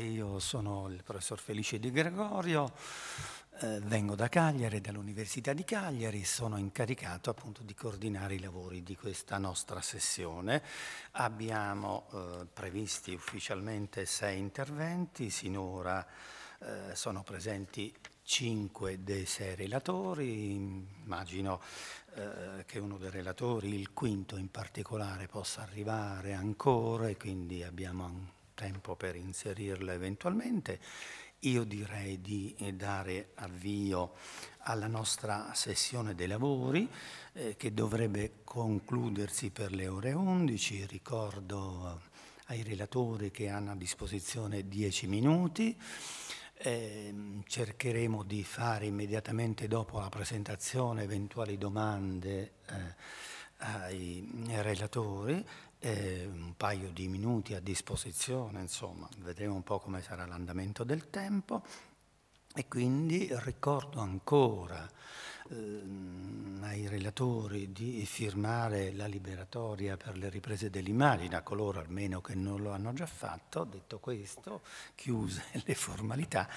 Io sono il professor Felice Di Gregorio, eh, vengo da Cagliari, dall'Università di Cagliari, sono incaricato appunto di coordinare i lavori di questa nostra sessione. Abbiamo eh, previsti ufficialmente sei interventi, sinora eh, sono presenti cinque dei sei relatori, immagino eh, che uno dei relatori, il quinto in particolare, possa arrivare ancora e quindi abbiamo tempo per inserirla eventualmente. Io direi di eh, dare avvio alla nostra sessione dei lavori eh, che dovrebbe concludersi per le ore 11. Ricordo eh, ai relatori che hanno a disposizione 10 minuti. Eh, cercheremo di fare immediatamente dopo la presentazione eventuali domande eh, ai relatori eh, un paio di minuti a disposizione, insomma, vedremo un po' come sarà l'andamento del tempo e quindi ricordo ancora eh, ai relatori di firmare la liberatoria per le riprese dell'immagine, a coloro almeno che non lo hanno già fatto. Detto questo, chiuse le formalità,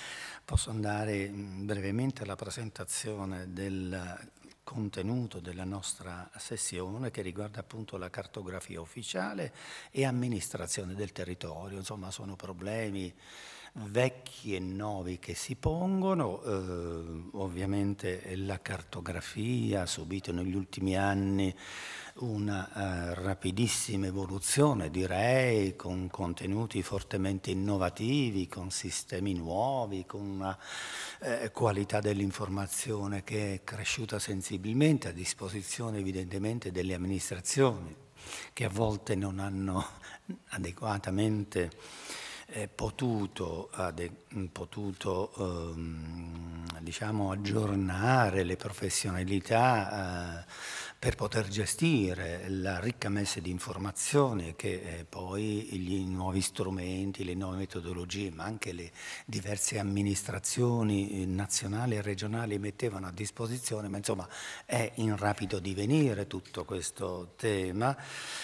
posso andare brevemente alla presentazione del contenuto della nostra sessione che riguarda appunto la cartografia ufficiale e amministrazione del territorio, insomma sono problemi vecchi e nuovi che si pongono, eh, ovviamente la cartografia ha subito negli ultimi anni una eh, rapidissima evoluzione, direi, con contenuti fortemente innovativi, con sistemi nuovi, con una eh, qualità dell'informazione che è cresciuta sensibilmente a disposizione evidentemente delle amministrazioni, che a volte non hanno adeguatamente eh, potuto, ade potuto ehm, diciamo, aggiornare le professionalità eh, per poter gestire la ricca messa di informazioni che eh, poi gli nuovi strumenti, le nuove metodologie, ma anche le diverse amministrazioni eh, nazionali e regionali mettevano a disposizione, ma insomma è in rapido divenire tutto questo tema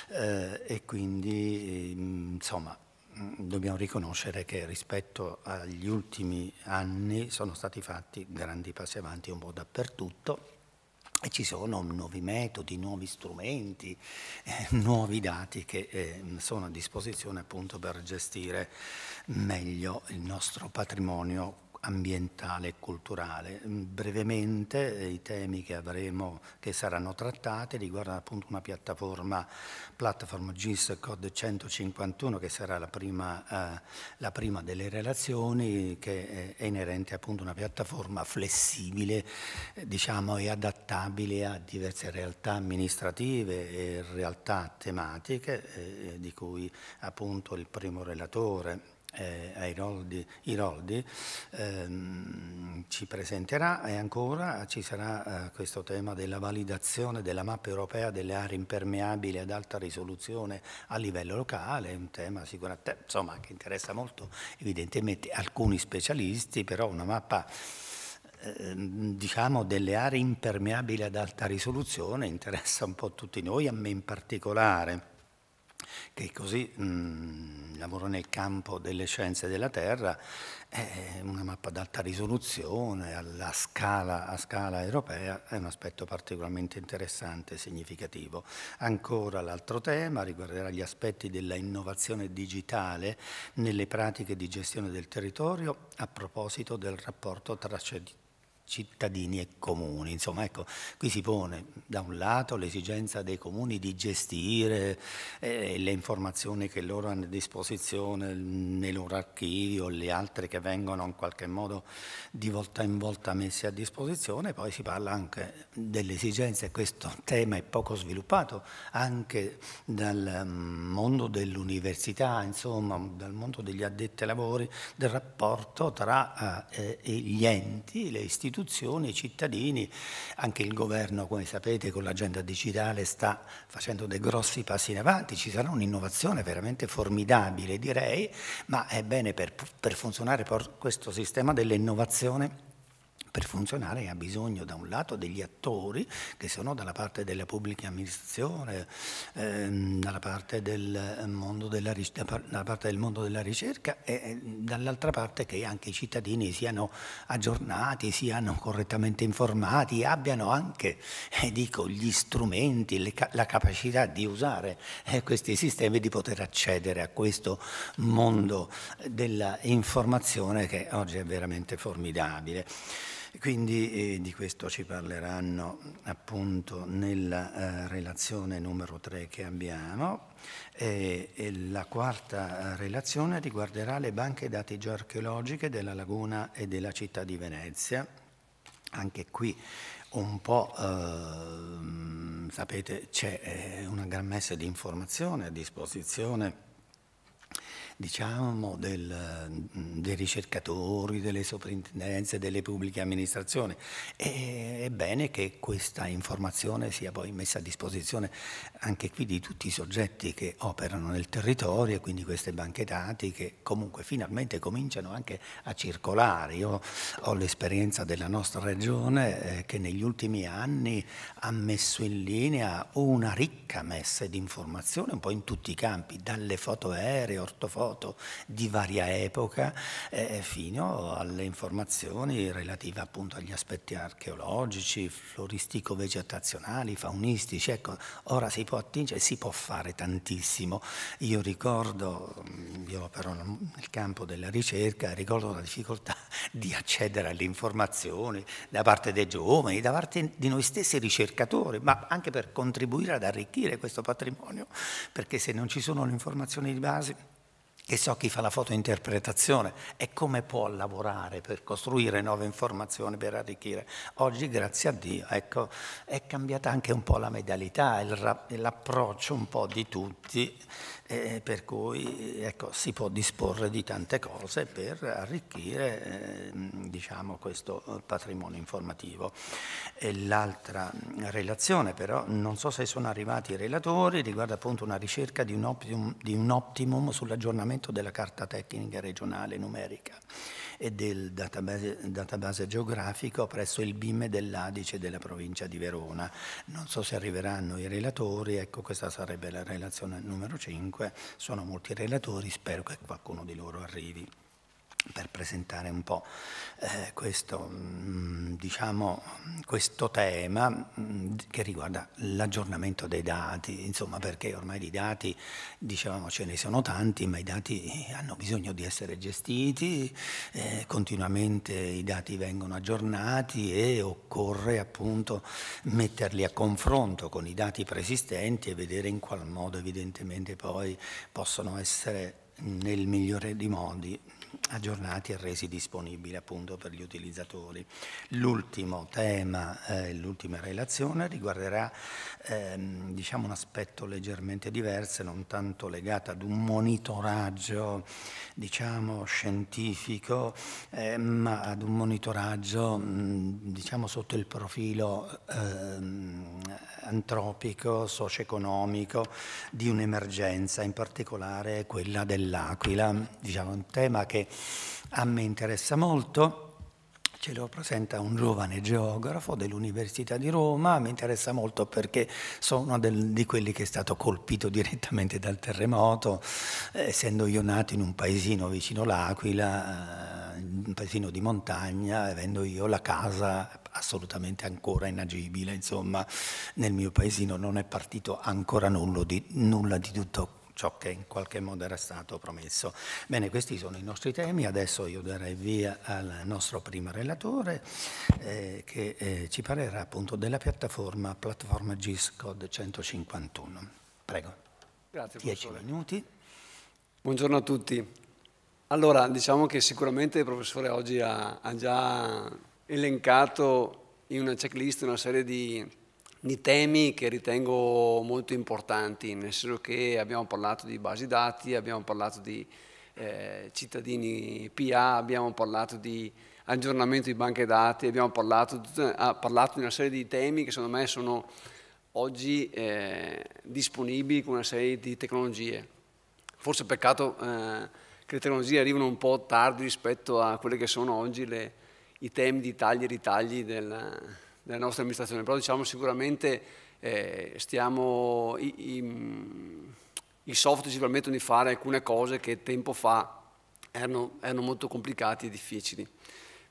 eh, e quindi ehm, insomma mm, dobbiamo riconoscere che rispetto agli ultimi anni sono stati fatti grandi passi avanti un po' dappertutto e ci sono nuovi metodi, nuovi strumenti, eh, nuovi dati che eh, sono a disposizione appunto per gestire meglio il nostro patrimonio ambientale e culturale. Mm, brevemente eh, i temi che, avremo, che saranno trattati riguardano appunto una piattaforma, platform GIS Code 151 che sarà la prima, eh, la prima delle relazioni che eh, è inerente appunto a una piattaforma flessibile eh, diciamo, e adattabile a diverse realtà amministrative e realtà tematiche eh, di cui appunto il primo relatore eh, a Iroldi ehm, ci presenterà e ancora ci sarà eh, questo tema della validazione della mappa europea delle aree impermeabili ad alta risoluzione a livello locale, un tema sicuramente insomma, che interessa molto evidentemente alcuni specialisti, però una mappa ehm, diciamo delle aree impermeabili ad alta risoluzione interessa un po' tutti noi, a me in particolare che così mh, mm, lavorò nel campo delle scienze della Terra, eh, una mappa ad alta risoluzione, alla scala, a scala europea, è un aspetto particolarmente interessante e significativo. Ancora l'altro tema riguarderà gli aspetti della innovazione digitale nelle pratiche di gestione del territorio a proposito del rapporto tra cittadini cittadini e comuni. Insomma, ecco, qui si pone da un lato l'esigenza dei comuni di gestire eh, le informazioni che loro hanno a disposizione nei loro archivi o le altre che vengono in qualche modo di volta in volta messe a disposizione, poi si parla anche dell'esigenza, e questo tema è poco sviluppato, anche dal mm, mondo dell'università, insomma, dal mondo degli addetti ai lavori, del rapporto tra eh, gli enti, le istituzioni, istituzioni, i cittadini, anche il governo, come sapete, con l'agenda digitale sta facendo dei grossi passi in avanti, ci sarà un'innovazione veramente formidabile direi, ma è bene per, per funzionare questo sistema dell'innovazione per funzionare ha bisogno da un lato degli attori che sono dalla parte della pubblica amministrazione, ehm, dalla, parte del mondo della, dalla parte del mondo della ricerca e dall'altra parte che anche i cittadini siano aggiornati, siano correttamente informati, abbiano anche eh, dico, gli strumenti, le, la capacità di usare eh, questi sistemi, di poter accedere a questo mondo dell'informazione che oggi è veramente formidabile. Quindi eh, di questo ci parleranno appunto nella eh, relazione numero 3 che abbiamo. E, e la quarta eh, relazione riguarderà le banche dati geoarcheologiche della laguna e della città di Venezia. Anche qui un po', eh, sapete, c'è eh, una gran messa di informazione a disposizione diciamo, del, mm, dei ricercatori, delle soprintendenze, delle pubbliche amministrazioni. E, è bene che questa informazione sia poi messa a disposizione anche qui di tutti i soggetti che operano nel territorio e quindi queste banche dati che comunque finalmente cominciano anche a circolare. Io ho l'esperienza della nostra regione eh, che negli ultimi anni ha messo in linea una ricca messa di informazione un po' in tutti i campi, dalle foto aeree, ortofoto, foto di varia epoca eh, fino alle informazioni relative appunto agli aspetti archeologici, floristico-vegetazionali, faunistici. Ecco, ora si può attingere, si può fare tantissimo. Io ricordo, mm, io però nel campo della ricerca, ricordo la difficoltà di accedere alle informazioni da parte dei giovani, da parte di noi stessi ricercatori, ma anche per contribuire ad arricchire questo patrimonio, perché se non ci sono le informazioni di base che so chi fa la fotointerpretazione e come può lavorare per costruire nuove informazioni, per arricchire. Oggi, grazie a Dio, ecco, è cambiata anche un po' la medialità, l'approccio un po' di tutti eh, per cui ecco, si può disporre di tante cose per arricchire eh, diciamo, questo patrimonio informativo. l'altra relazione però, non so se sono arrivati i relatori, riguarda appunto una ricerca di un, optimum, di un optimum sull'aggiornamento della carta tecnica regionale numerica e del database, database geografico presso il BIM dell'Adice della provincia di Verona. Non so se arriveranno i relatori, ecco questa sarebbe la relazione numero 5, sono molti relatori, spero che qualcuno di loro arrivi per presentare un po' eh, questo, mm, diciamo, questo, tema mm, che riguarda l'aggiornamento dei dati, insomma perché ormai di dati, dicevamo ce ne sono tanti, ma i dati hanno bisogno di essere gestiti, eh, continuamente i dati vengono aggiornati e occorre appunto metterli a confronto con i dati preesistenti e vedere in qual modo evidentemente poi possono essere mm, nel migliore dei modi aggiornati e resi disponibili appunto per gli utilizzatori. L'ultimo tema, eh, l'ultima relazione riguarderà ehm, diciamo un aspetto leggermente diverso, non tanto legato ad un monitoraggio diciamo scientifico, eh, ma ad un monitoraggio mh, diciamo sotto il profilo ehm, antropico, socio-economico di un'emergenza, in particolare quella dell'Aquila, diciamo un tema che a me interessa molto, ce lo presenta un giovane geografo dell'Università di Roma, mi interessa molto perché sono uno di quelli che è stato colpito direttamente dal terremoto, eh, essendo io nato in un paesino vicino l'Aquila, eh, un paesino di montagna, avendo io la casa assolutamente ancora inagibile, insomma nel mio paesino non è partito ancora nulla di, nulla di tutto ciò che in qualche modo era stato promesso. Bene, questi sono i nostri temi, adesso io darei via al nostro primo relatore eh, che eh, ci parlerà appunto della piattaforma, piattaforma GIS Code 151. Prego. Grazie, 10 minuti. Buongiorno a tutti. Allora, diciamo che sicuramente il professore oggi ha, ha già elencato in una checklist una serie di di temi che ritengo molto importanti, nel senso che abbiamo parlato di basi dati, abbiamo parlato di eh, cittadini PA, abbiamo parlato di aggiornamento di banche dati, abbiamo parlato, ah, parlato di una serie di temi che secondo me sono oggi eh, disponibili con una serie di tecnologie. Forse è peccato eh, che le tecnologie arrivano un po' tardi rispetto a quelle che sono oggi le, i temi di tagli e ritagli del, della nostra amministrazione, però diciamo sicuramente eh, stiamo, i, i, mm, i software ci permettono di fare alcune cose che tempo fa erano, erano molto complicati e difficili.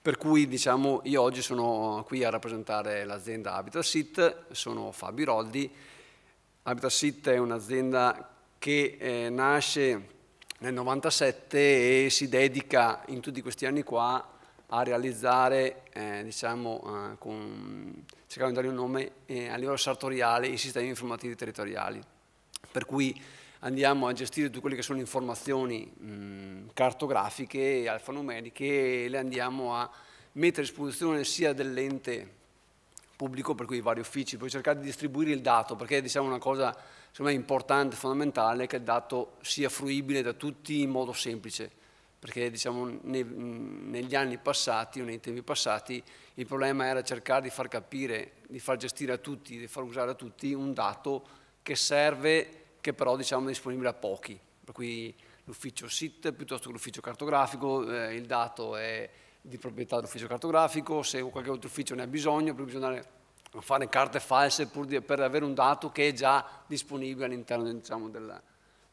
Per cui diciamo, io oggi sono qui a rappresentare l'azienda Habitat sono Fabio Roldi. Habitat è un'azienda che eh, nasce nel 97 e si dedica in tutti questi anni qua a realizzare, eh, diciamo, eh, con, cercando di dare un nome eh, a livello sartoriale i sistemi informativi territoriali. Per cui andiamo a gestire tutte quelle che sono informazioni mh, cartografiche, alfanumeriche, e le andiamo a mettere a disposizione sia dell'ente pubblico, per cui i vari uffici, poi cercare di distribuire il dato, perché diciamo, una cosa secondo me importante, fondamentale, che il dato sia fruibile da tutti in modo semplice perché diciamo, nei, negli anni passati o nei tempi passati il problema era cercare di far capire, di far gestire a tutti, di far usare a tutti un dato che serve, che però diciamo, è disponibile a pochi. Per cui l'ufficio SIT piuttosto che l'ufficio cartografico, eh, il dato è di proprietà dell'ufficio cartografico, se qualche altro ufficio ne ha bisogno, per cui bisogna fare carte false di, per avere un dato che è già disponibile all'interno diciamo, della,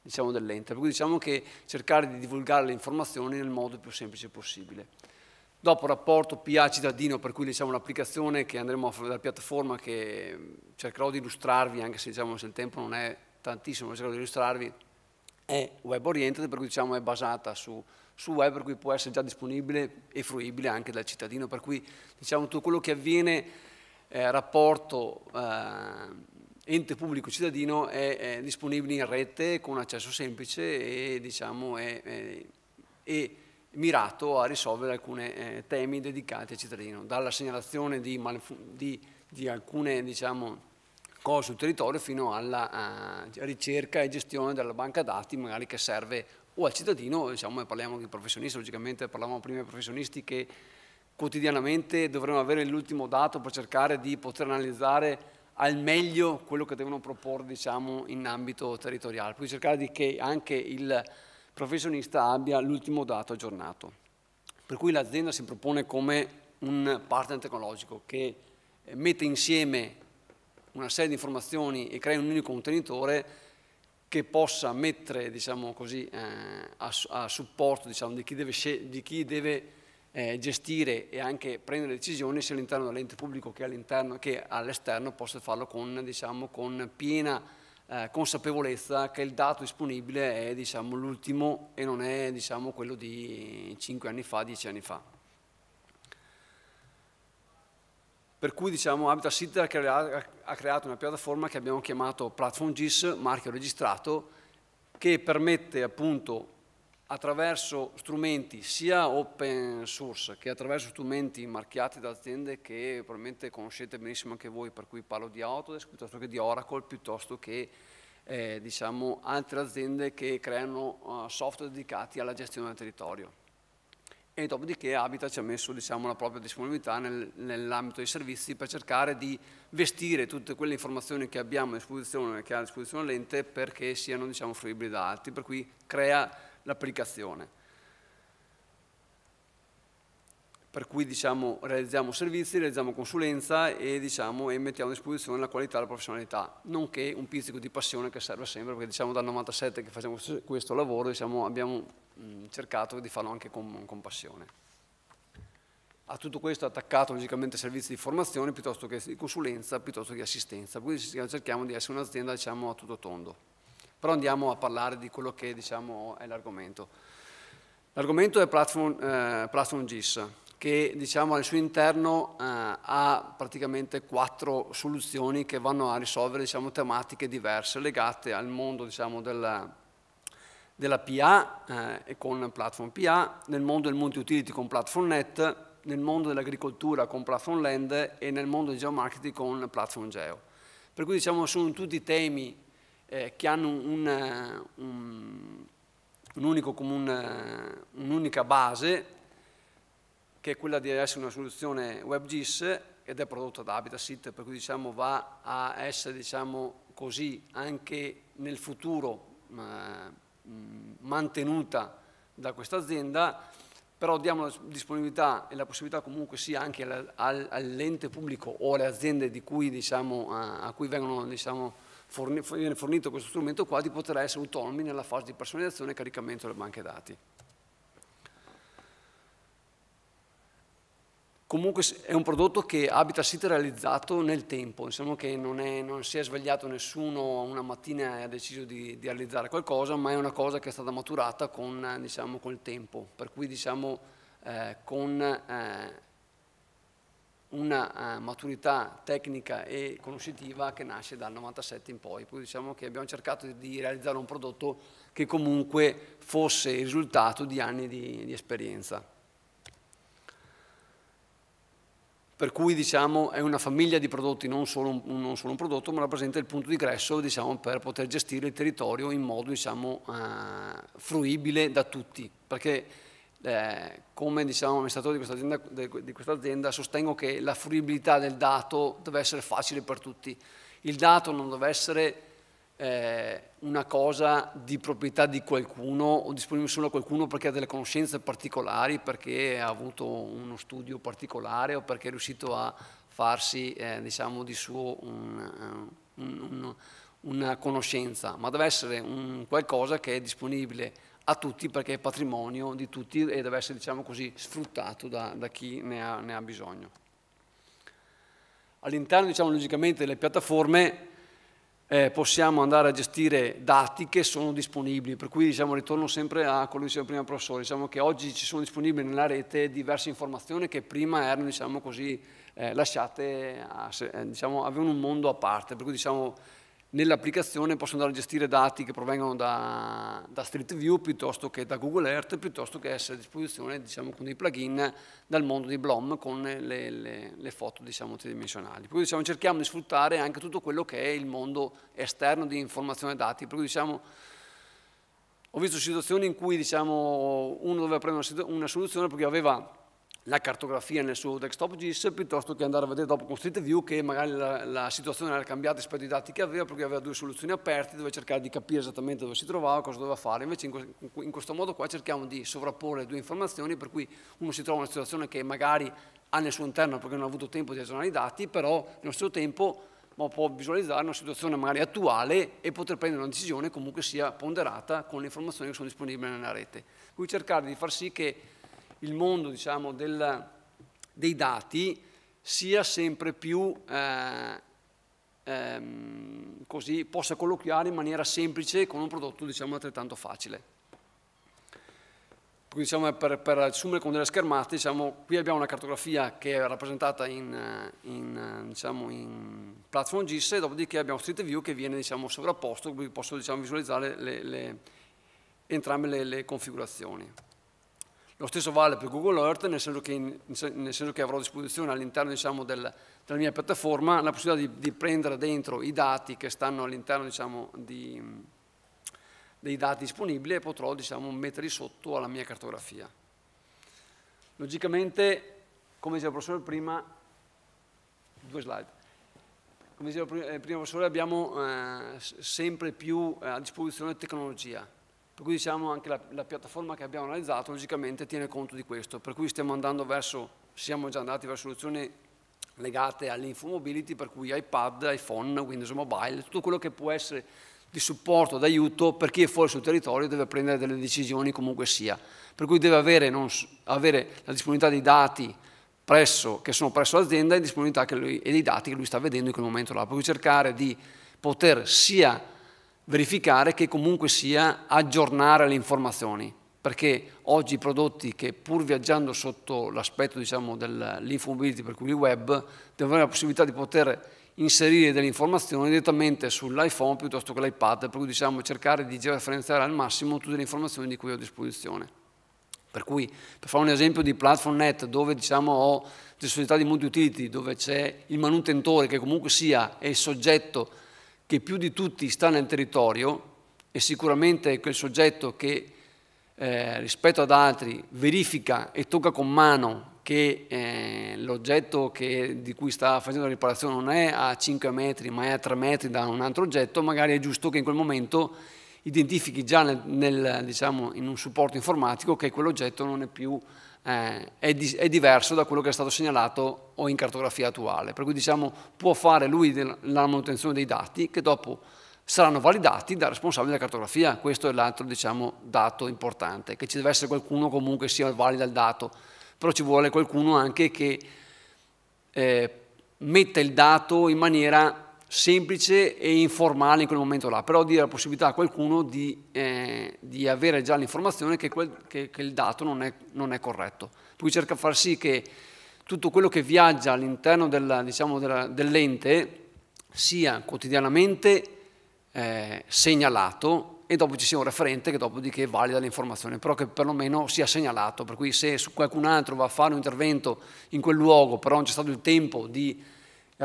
diciamo, dell'ente. Per cui diciamo che cercare di divulgare le informazioni nel modo più semplice possibile. Dopo rapporto PA cittadino, per cui diciamo l'applicazione che andremo a fare dalla piattaforma che mm, cercherò di illustrarvi, anche se, diciamo, se il tempo non è tantissimo, cercherò di illustrarvi, è web oriented, per cui diciamo, è basata su, su, web, per cui può essere già disponibile e fruibile anche dal cittadino, per cui diciamo, tutto quello che avviene eh, rapporto eh, ente pubblico cittadino è, è, disponibile in rete con accesso semplice e diciamo, è, è, è mirato a risolvere alcuni eh, temi dedicati al cittadino, dalla segnalazione di, di, di alcune diciamo, cose sul territorio fino alla eh, ricerca e gestione della banca dati magari che serve o al cittadino, diciamo, parliamo di professionisti, logicamente parlavamo prima di professionisti che quotidianamente dovremmo avere l'ultimo dato per cercare di poter analizzare al meglio quello che devono proporre diciamo, in ambito territoriale, quindi cercare di che anche il professionista abbia l'ultimo dato aggiornato. Per cui l'azienda si propone come un partner tecnologico che eh, mette insieme una serie di informazioni e crea un unico contenitore che possa mettere diciamo così, eh, a, a, supporto diciamo, di chi deve, di chi deve eh, gestire e anche prendere decisioni sia all'interno dell'ente pubblico che, all'interno, che all'esterno possa farlo con, diciamo, con piena eh, consapevolezza che il dato disponibile è diciamo, l'ultimo e non è diciamo, quello di 5 anni fa, 10 anni fa. Per cui diciamo, Habitat City ha creato una piattaforma che abbiamo chiamato Platform GIS, marchio registrato, che permette appunto attraverso strumenti sia open source che attraverso strumenti marchiati da aziende che probabilmente conoscete benissimo anche voi, per cui parlo di Autodesk piuttosto che di Oracle, piuttosto che eh, diciamo, altre aziende che creano uh, software dedicati alla gestione del territorio. E dopodiché Habitat ci ha messo diciamo, la propria disponibilità nel, nell'ambito dei servizi per cercare di vestire tutte quelle informazioni che abbiamo a disposizione, che ha a disposizione l'ente, perché siano diciamo, fruibili da altri, per cui crea l'applicazione. Per cui diciamo, realizziamo servizi, realizziamo consulenza e, diciamo, e mettiamo a disposizione la qualità e la professionalità, nonché un pizzico di passione che serve sempre, perché diciamo, dal 97 che facciamo questo lavoro diciamo, abbiamo mm, cercato di farlo anche con, con passione. A tutto questo è attaccato logicamente servizi di formazione piuttosto che di consulenza, piuttosto che di assistenza, quindi cerchiamo di essere un'azienda diciamo, a tutto tondo. Però andiamo a parlare di quello che diciamo, è l'argomento. L'argomento è Platform, eh, Platform GIS, che diciamo, al suo interno eh, ha praticamente quattro soluzioni che vanno a risolvere diciamo, tematiche diverse legate al mondo diciamo, della, della PA eh, e con Platform PA, nel mondo del multi-utility con Platform Net, nel mondo dell'agricoltura con Platform Land e nel mondo del geomarketing con Platform Geo. Per cui diciamo, sono tutti temi eh, che hanno un, un, eh, un unico, un, eh, un'unica base, che è quella di essere una soluzione WebGIS ed è prodotta da Habitat per cui diciamo, va a essere diciamo, così anche nel futuro eh, mantenuta da questa azienda, però diamo la disponibilità e la possibilità comunque sia anche all'ente pubblico o alle aziende cui, diciamo, a, cui vengono diciamo, forni, viene fornito questo strumento qua di poter essere autonomi nella fase di personalizzazione e caricamento delle banche dati. Comunque è un prodotto che Habitat è realizzato nel tempo, diciamo che non, è, non, si è svegliato nessuno una mattina e ha deciso di, di, realizzare qualcosa, ma è una cosa che è stata maturata con, diciamo, col tempo, per cui diciamo, eh, con eh, una eh, maturità tecnica e conoscitiva che nasce dal 97 in poi. Poi diciamo che abbiamo cercato di realizzare un prodotto che comunque fosse il risultato di anni di, di esperienza. Per cui diciamo, è una famiglia di prodotti, non solo, un, non solo un prodotto, ma rappresenta il punto di ingresso diciamo, per poter gestire il territorio in modo diciamo, eh, fruibile da tutti. Perché eh, come diciamo, amministratore di questa, azienda, sostengo che la fruibilità del dato deve essere facile per tutti. Il dato non deve essere eh, una cosa di proprietà di qualcuno o disponibile solo a qualcuno perché ha delle conoscenze particolari, perché ha avuto uno studio particolare o perché è riuscito a farsi eh, diciamo, di suo un, eh, un, un, una conoscenza, ma deve essere un qualcosa che è disponibile a tutti perché è patrimonio di tutti e deve essere diciamo così, sfruttato da, da chi ne ha, ne ha bisogno. All'interno diciamo, logicamente delle piattaforme eh, possiamo andare a gestire dati che sono disponibili, per cui diciamo, ritorno sempre a quello che diceva prima il professore, diciamo che oggi ci sono disponibili nella rete diverse informazioni che prima erano diciamo così, eh, lasciate, a, eh, diciamo, avevano un mondo a parte, per cui diciamo, nell'applicazione possono andare a gestire dati che provengono da, da, Street View piuttosto che da Google Earth, piuttosto che essere a disposizione diciamo, con dei plugin dal mondo di Blom con le, le, le foto diciamo, tridimensionali. Per cui diciamo, cerchiamo di sfruttare anche tutto quello che è il mondo esterno di informazione e dati. Per cui, diciamo, ho visto situazioni in cui diciamo, uno doveva prendere una soluzione perché aveva la cartografia nel suo desktop GIS piuttosto che andare a vedere dopo con Street View che magari la, la, situazione era cambiata rispetto ai dati che aveva perché aveva due soluzioni aperte dove cercare di capire esattamente dove si trovava cosa doveva fare invece in, in questo modo qua cerchiamo di sovrapporre due informazioni per cui uno si trova in una situazione che magari ha nel suo interno perché non ha avuto tempo di aggiornare i dati però nello stesso tempo può visualizzare una situazione magari attuale e poter prendere una decisione comunque sia ponderata con le informazioni che sono disponibili nella rete. Quindi cercare di far sì che il mondo diciamo, del, dei dati sia sempre più, eh, ehm, così, possa colloquiare in maniera semplice con un prodotto diciamo, altrettanto facile. Quindi, diciamo, per, per assumere con delle schermate, diciamo, qui abbiamo una cartografia che è rappresentata in, in, diciamo, in platform GIS, e dopodiché abbiamo Street View che viene diciamo, sovrapposto, quindi posso diciamo, visualizzare le, le, entrambe le, le configurazioni. Lo stesso vale per Google Earth, nel senso che, in, nel senso che avrò a disposizione all'interno diciamo, del, della mia piattaforma la possibilità di, di, prendere dentro i dati che stanno all'interno diciamo, di, dei dati disponibili e potrò diciamo, metterli sotto alla mia cartografia. Logicamente, come diceva il professore prima, due slide come diceva il eh, primo professore, abbiamo eh, sempre più eh, a disposizione tecnologia. Per cui diciamo anche la, la piattaforma che abbiamo analizzato logicamente tiene conto di questo, per cui stiamo andando verso, siamo già andati verso soluzioni legate all'infomobility, per cui iPad, iPhone, Windows Mobile, tutto quello che può essere di supporto, d'aiuto per chi è fuori sul territorio deve prendere delle decisioni comunque sia. Per cui deve avere, non, avere la disponibilità dei dati presso, che sono presso l'azienda e, e dei dati che lui sta vedendo in quel momento là. Per cui cercare di poter sia verificare che comunque sia aggiornare le informazioni, perché oggi i prodotti che pur viaggiando sotto l'aspetto diciamo, dell'infomobility, per cui il web, devono avere la possibilità di poter inserire delle informazioni direttamente sull'iPhone piuttosto che l'iPad, per cui diciamo, cercare di georeferenziare al massimo tutte le informazioni di cui ho a disposizione. Per cui, per fare un esempio di platform net, dove diciamo, ho società di multi-utility, dove c'è il manutentore che comunque sia è il soggetto che più di tutti sta nel territorio e sicuramente è quel soggetto che eh, rispetto ad altri verifica e tocca con mano che eh, l'oggetto di cui sta facendo la riparazione non è a 5 metri ma è a 3 metri da un altro oggetto, magari è giusto che in quel momento identifichi già nel, nel, diciamo, in un supporto informatico che quell'oggetto non è più eh, è, di, è, diverso da quello che è stato segnalato o in cartografia attuale. Per cui diciamo può fare lui la manutenzione dei dati che dopo saranno validati dal responsabile della cartografia. Questo è l'altro diciamo, dato importante, che ci deve essere qualcuno comunque sia valido il dato, però ci vuole qualcuno anche che eh, metta il dato in maniera semplice e informale in quel momento là, però dire la possibilità a qualcuno di, eh, di avere già l'informazione che, quel, che, che il dato non è, non è, corretto. Lui cerca di far sì che tutto quello che viaggia all'interno della, diciamo, della, dell'ente sia quotidianamente eh, segnalato e dopo ci sia un referente che dopodiché valida l'informazione, però che perlomeno sia segnalato, per cui se qualcun altro va a fare un intervento in quel luogo, però non c'è stato il tempo di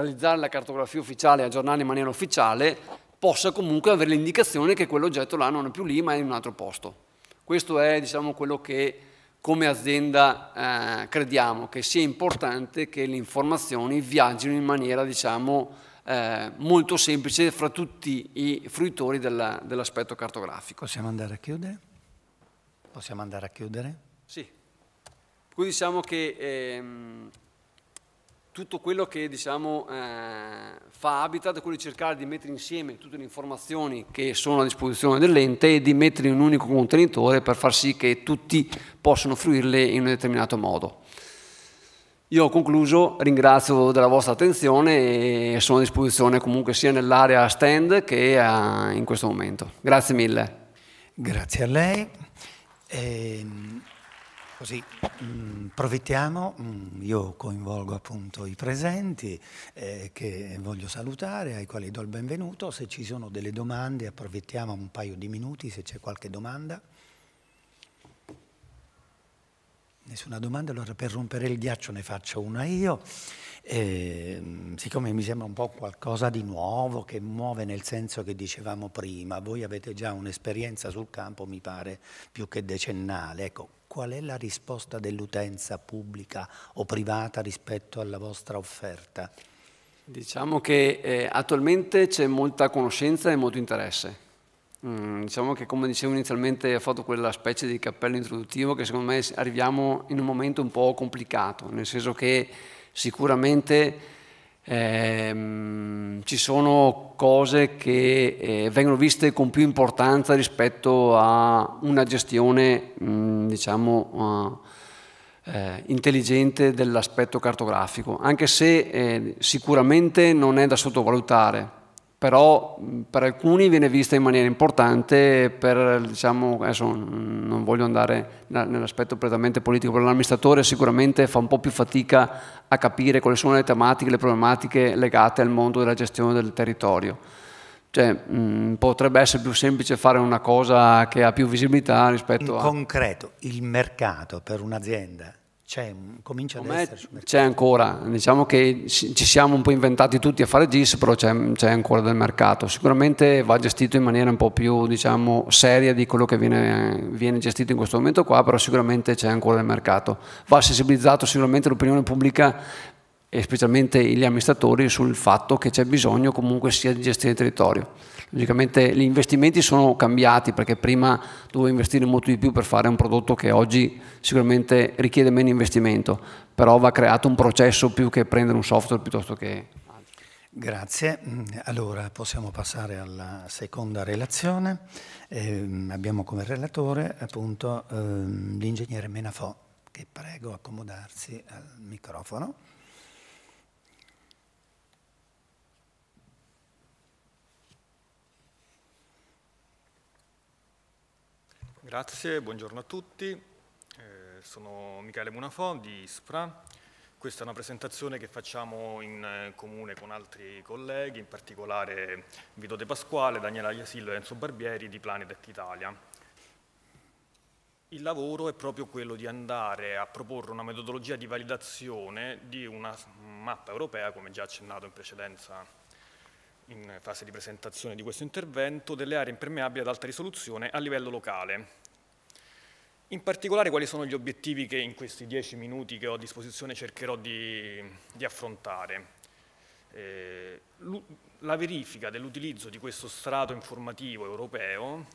realizzare la cartografia ufficiale e aggiornarla in maniera ufficiale, possa comunque avere l'indicazione che quell'oggetto là non è più lì ma è in un altro posto. Questo è diciamo, quello che come azienda eh, crediamo, che sia importante che le informazioni viaggino in maniera diciamo, eh, molto semplice fra tutti i fruitori dell'aspetto cartografico. Possiamo andare a chiudere? Possiamo andare a chiudere? Sì. Qui diciamo che... Ehm, tutto quello che diciamo, eh, fa Habitat è quello di cercare di mettere insieme tutte le informazioni che sono a disposizione dell'ente e di metterle in un unico contenitore per far sì che tutti possano fruirle in un determinato modo. Io ho concluso, ringrazio della vostra attenzione e sono a disposizione comunque sia nell'area stand che a, eh, in questo momento. Grazie mille. Grazie a lei. Ehm... Così mm, approfittiamo, mm, io coinvolgo appunto i presenti eh, che voglio salutare, ai quali do il benvenuto, se ci sono delle domande approfittiamo un paio di minuti se c'è qualche domanda. Nessuna domanda, allora per rompere il ghiaccio ne faccio una io. Eh, siccome mi sembra un po' qualcosa di nuovo che muove nel senso che dicevamo prima, voi avete già un'esperienza sul campo, mi pare, più che decennale. Ecco, qual è la risposta dell'utenza pubblica o privata rispetto alla vostra offerta? Diciamo che eh, attualmente c'è molta conoscenza e molto interesse. Mm, diciamo che come dicevo inizialmente ho fatto quella specie di cappello introduttivo che secondo me arriviamo in un momento un po' complicato, nel senso che sicuramente ehm, ci sono cose che eh, vengono viste con più importanza rispetto a una gestione, mh, mm, diciamo, uh, eh, intelligente dell'aspetto cartografico, anche se eh, sicuramente non è da sottovalutare però per alcuni viene vista in maniera importante, per, diciamo, adesso non voglio andare nell'aspetto prettamente politico, però l'amministratore sicuramente fa un po' più fatica a capire quali sono le tematiche, le problematiche legate al mondo della gestione del territorio. Cioè, mh, potrebbe essere più semplice fare una cosa che ha più visibilità rispetto in a... In concreto, il mercato per un'azienda c'è, comincia Come ad esserci. C'è ancora, diciamo che ci siamo un po' inventati tutti a fare GIS, però c'è, ancora del mercato. Sicuramente va gestito in maniera un po' più diciamo, seria di quello che viene, viene, gestito in questo momento qua, però sicuramente c'è ancora del mercato. Va sensibilizzato sicuramente l'opinione pubblica e specialmente gli amministratori sul fatto che c'è bisogno comunque sia di gestire il territorio. Logicamente gli investimenti sono cambiati perché prima dovevo investire molto di più per fare un prodotto che oggi sicuramente richiede meno investimento, però va creato un processo più che prendere un software piuttosto che Grazie. Allora possiamo passare alla seconda relazione. Eh, abbiamo come relatore appunto eh, l'ingegnere Menafò che prego accomodarsi al microfono. Grazie, buongiorno a tutti. Eh, sono Michele Munafò di ISPRA. Questa è una presentazione che facciamo in eh, comune con altri colleghi, in particolare Vito De Pasquale, Daniela Iasillo e Enzo Barbieri di Planet Italia. Il lavoro è proprio quello di andare a proporre una metodologia di validazione di una mappa europea, come già accennato in precedenza in fase di presentazione di questo intervento, delle aree impermeabili ad alta risoluzione a livello locale. In particolare quali sono gli obiettivi che in questi dieci minuti che ho a disposizione cercherò di, di affrontare. Eh, la verifica dell'utilizzo di questo strato informativo europeo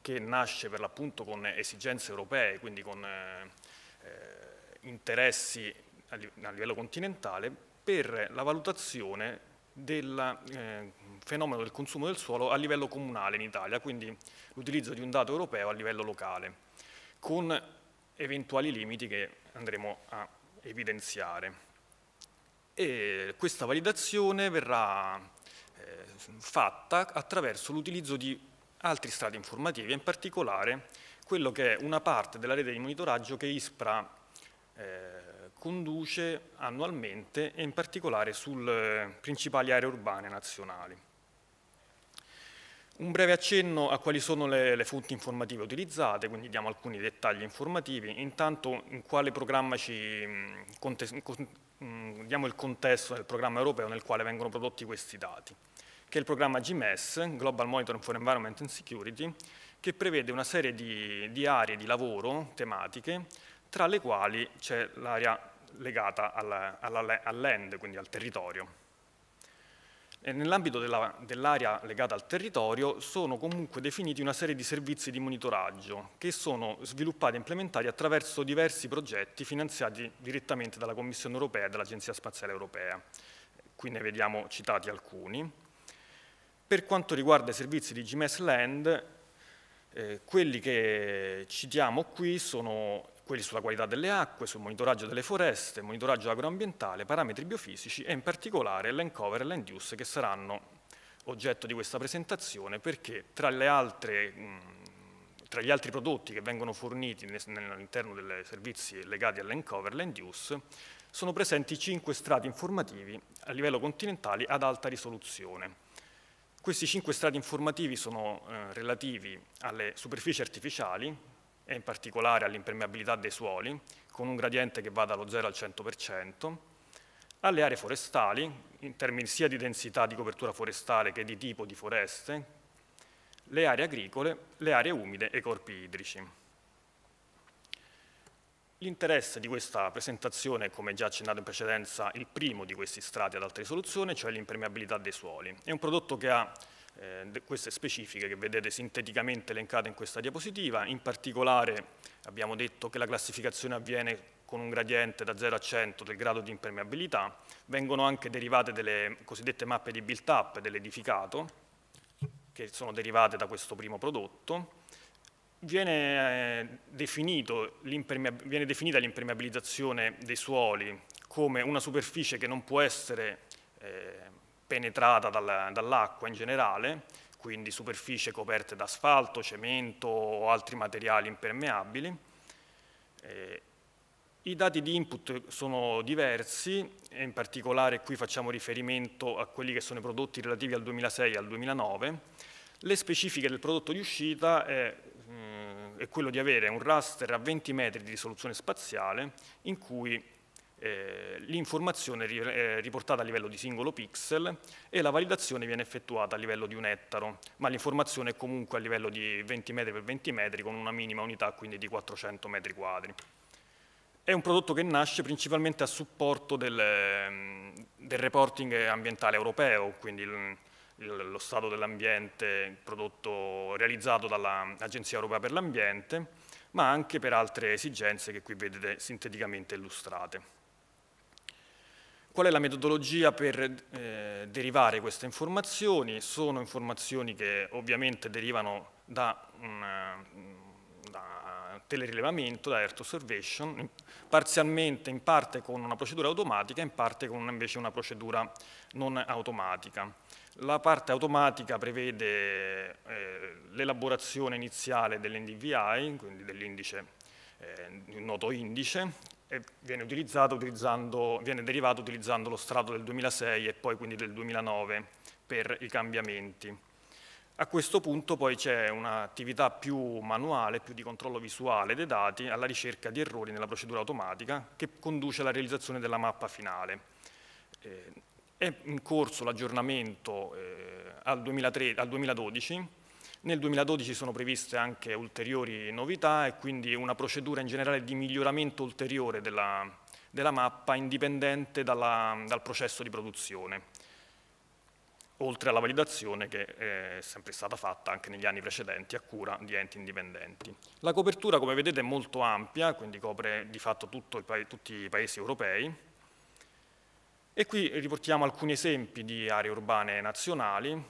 che nasce per l'appunto con esigenze europee, quindi con eh, eh interessi a livello continentale, per la valutazione del eh, fenomeno del consumo del suolo a livello comunale in Italia, quindi l'utilizzo di un dato europeo a livello locale, con eventuali limiti che andremo a evidenziare. E questa validazione verrà eh, fatta attraverso l'utilizzo di altri strati informativi, in particolare quello che è una parte della rete di monitoraggio che ISPRA eh, conduce annualmente e in particolare sulle principali aree urbane nazionali. Un breve accenno a quali sono le, le, fonti informative utilizzate, quindi diamo alcuni dettagli informativi, intanto in quale programma ci mm, contes, mm, diamo il contesto del programma europeo nel quale vengono prodotti questi dati, che è il programma GMS, Global Monitoring for Environment and Security, che prevede una serie di, di aree di lavoro tematiche, tra le quali c'è l'area legata alla, alla, all'end, quindi al territorio. nell'ambito della, dell'area legata al territorio sono comunque definiti una serie di servizi di monitoraggio che sono sviluppati e implementati attraverso diversi progetti finanziati direttamente dalla Commissione europea e dall'Agenzia Spaziale Europea. Qui ne vediamo citati alcuni. Per quanto riguarda i servizi di GMS Land, eh, quelli che citiamo qui sono quelli sulla qualità delle acque, sul monitoraggio delle foreste, monitoraggio agroambientale, parametri biofisici e in particolare land cover e land use che saranno oggetto di questa presentazione perché tra, altre, tra gli altri prodotti che vengono forniti all'interno dei servizi legati al land cover e land use sono presenti cinque strati informativi a livello continentale ad alta risoluzione. Questi cinque strati informativi sono eh, relativi alle superfici artificiali, e in particolare all'impermeabilità dei suoli, con un gradiente che va dallo 0 al 100%, alle aree forestali, in termini sia di densità di copertura forestale che di tipo di foreste, le aree agricole, le aree umide e i corpi idrici. L'interesse di questa presentazione è, come già accennato in precedenza, il primo di questi strati ad alta risoluzione, cioè l'impermeabilità dei suoli. È un prodotto che ha eh, queste specifiche che vedete sinteticamente elencate in questa diapositiva. In particolare abbiamo detto che la classificazione avviene con un gradiente da 0 a 100 del grado di impermeabilità, vengono anche derivate delle cosiddette mappe di built-up dell'edificato, che sono derivate da questo primo prodotto, viene, eh, viene definita l'impermeabilizzazione dei suoli come una superficie che non può essere eh, penetrata dal, dall'acqua in generale, quindi superficie coperte da asfalto, cemento o altri materiali impermeabili. Eh, I dati di input sono diversi, e in particolare qui facciamo riferimento a quelli che sono i prodotti relativi al 2006 e al 2009. Le specifiche del prodotto di uscita è, mh, mm, è quello di avere un raster a 20 metri di risoluzione spaziale in cui eh, l'informazione è eh, riportata a livello di singolo pixel e la validazione viene effettuata a livello di un ettaro, ma l'informazione è comunque a livello di 20 metri per 20 metri con una minima unità quindi di 400 metri quadri. È un prodotto che nasce principalmente a supporto del, ehm, del reporting ambientale europeo, quindi lo stato dell'ambiente prodotto realizzato dall'Agenzia Europea per l'Ambiente, ma anche per altre esigenze che qui vedete sinteticamente illustrate. Qual è la metodologia per eh, derivare queste informazioni? Sono informazioni che ovviamente derivano da, un, eh, da telerilevamento, da Earth Observation, parzialmente in parte con una procedura automatica, in parte con invece una procedura non automatica. La parte automatica prevede eh, l'elaborazione iniziale dell'NDVI, quindi dell'indice eh, un noto indice, e viene, viene, derivato utilizzando lo strato del 2006 e poi quindi del 2009 per i cambiamenti. A questo punto poi c'è un'attività più manuale, più di controllo visuale dei dati alla ricerca di errori nella procedura automatica che conduce alla realizzazione della mappa finale. Eh, è in corso l'aggiornamento eh, al, al 2012 nel 2012 sono previste anche ulteriori novità e quindi una procedura in generale di miglioramento ulteriore della, della mappa indipendente dalla, dal processo di produzione, oltre alla validazione che eh, è sempre stata fatta anche negli anni precedenti a cura di enti indipendenti. La copertura, come vedete, è molto ampia, quindi copre di fatto il, tutti i paesi europei, e qui riportiamo alcuni esempi di aree urbane nazionali,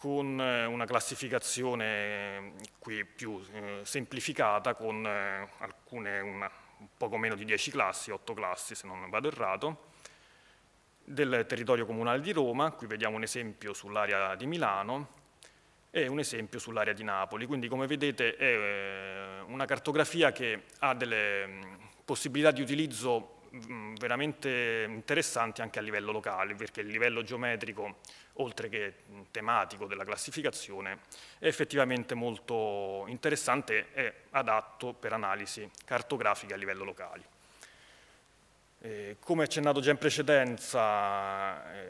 con eh, una classificazione eh, qui più eh, semplificata con eh, alcune, una, poco meno di 10 classi, 8 classi se non vado errato, del territorio comunale di Roma, qui vediamo un esempio sull'area di Milano e un esempio sull'area di Napoli, quindi come vedete è eh, una cartografia che ha delle mm, possibilità di utilizzo Mm, veramente interessanti anche a livello locale, perché il livello geometrico, oltre che tematico della classificazione, è effettivamente molto interessante e adatto per analisi cartografiche a livello locale. Eh, come accennato già in precedenza, eh,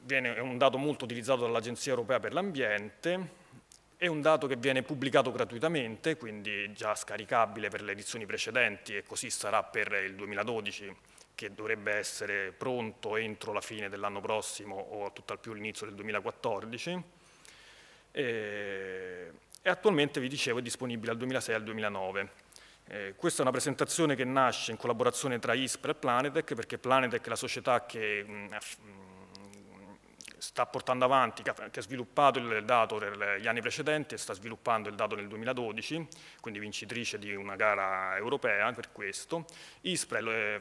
viene, è un dato molto utilizzato dall'Agenzia Europea per l'Ambiente, è un dato che viene pubblicato gratuitamente, quindi già scaricabile per le edizioni precedenti e così sarà per il 2012 che dovrebbe essere pronto entro la fine dell'anno prossimo o tutt'al più l'inizio del 2014. E, e, attualmente, vi dicevo, è disponibile al 2006 e al 2009. Eh, questa è una presentazione che nasce in collaborazione tra ISPRA e Planetech perché Planetech è la società che mh, sta portando avanti, che ha sviluppato il dato negli anni precedenti e sta sviluppando il dato nel 2012, quindi vincitrice di una gara europea per questo. ISPREL è, eh,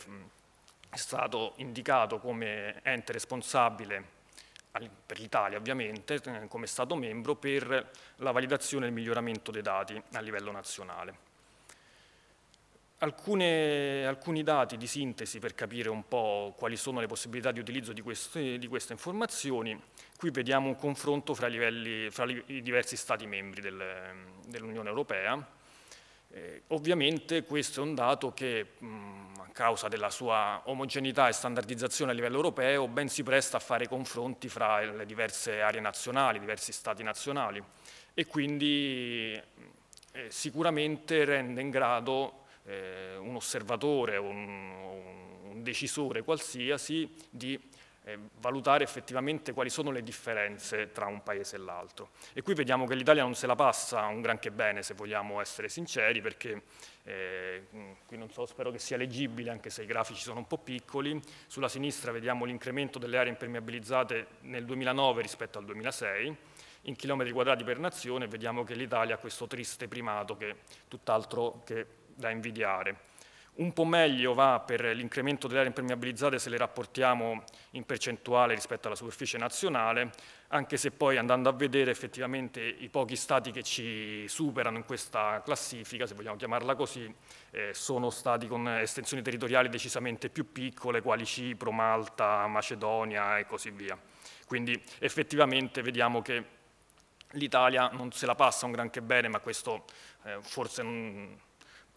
è stato indicato come ente responsabile per l'Italia ovviamente, eh, come Stato membro, per la validazione e il miglioramento dei dati a livello nazionale alcune, alcuni dati di sintesi per capire un po' quali sono le possibilità di utilizzo di, queste, di queste informazioni. Qui vediamo un confronto fra, livelli, fra i diversi Stati membri del, dell'Unione Europea. Eh, ovviamente questo è un dato che mh, a causa della sua omogeneità e standardizzazione a livello europeo ben si presta a fare confronti fra le diverse aree nazionali, diversi stati nazionali e quindi eh, sicuramente rende in grado eh, un osservatore, un, un, decisore qualsiasi, di eh, valutare effettivamente quali sono le differenze tra un paese e l'altro. E qui vediamo che l'Italia non se la passa un granché bene, se vogliamo essere sinceri, perché eh, mm, qui non so, spero che sia leggibile, anche se i grafici sono un po' piccoli. Sulla sinistra vediamo l'incremento delle aree impermeabilizzate nel 2009 rispetto al 2006, in chilometri quadrati per nazione vediamo che l'Italia ha questo triste primato che tutt'altro che da invidiare. Un po' meglio va per l'incremento delle aree impermeabilizzate se le rapportiamo in percentuale rispetto alla superficie nazionale, anche se poi andando a vedere effettivamente i pochi stati che ci superano in questa classifica, se vogliamo chiamarla così, eh, sono stati con estensioni territoriali decisamente più piccole, quali Cipro, Malta, Macedonia e così via. Quindi effettivamente vediamo che l'Italia non se la passa un granché bene, ma questo eh, forse non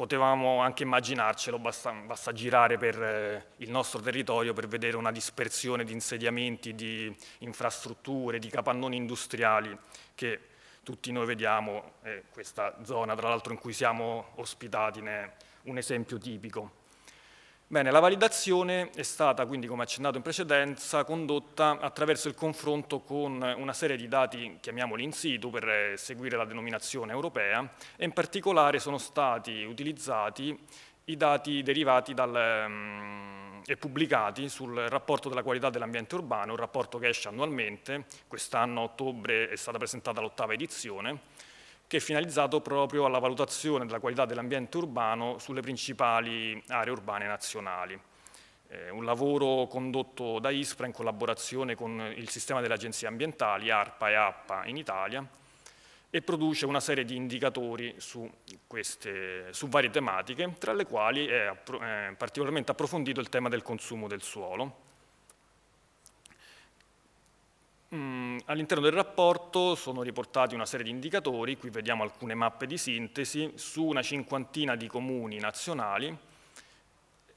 potevamo anche immaginarcelo, basta, basta girare per eh, il nostro territorio per vedere una dispersione di insediamenti, di infrastrutture, di capannoni industriali che tutti noi vediamo, eh, questa zona tra l'altro in cui siamo ospitati ne è un esempio tipico. Bene, la validazione è stata, quindi come accennato in precedenza, condotta attraverso il confronto con una serie di dati, chiamiamoli in situ, per eh, seguire la denominazione europea, e in particolare sono stati utilizzati i dati derivati dal, um, e pubblicati sul rapporto della qualità dell'ambiente urbano, un rapporto che esce annualmente, quest'anno a ottobre è stata presentata l'ottava edizione, che è finalizzato proprio alla valutazione della qualità dell'ambiente urbano sulle principali aree urbane nazionali. Eh, un lavoro condotto da ISPRA in collaborazione con il sistema delle agenzie ambientali, ARPA e APPA in Italia, e produce una serie di indicatori su, queste, su varie tematiche, tra le quali è, appro è eh, particolarmente approfondito il tema del consumo del suolo, Mm, all'interno del rapporto sono riportati una serie di indicatori, qui vediamo alcune mappe di sintesi, su una cinquantina di comuni nazionali.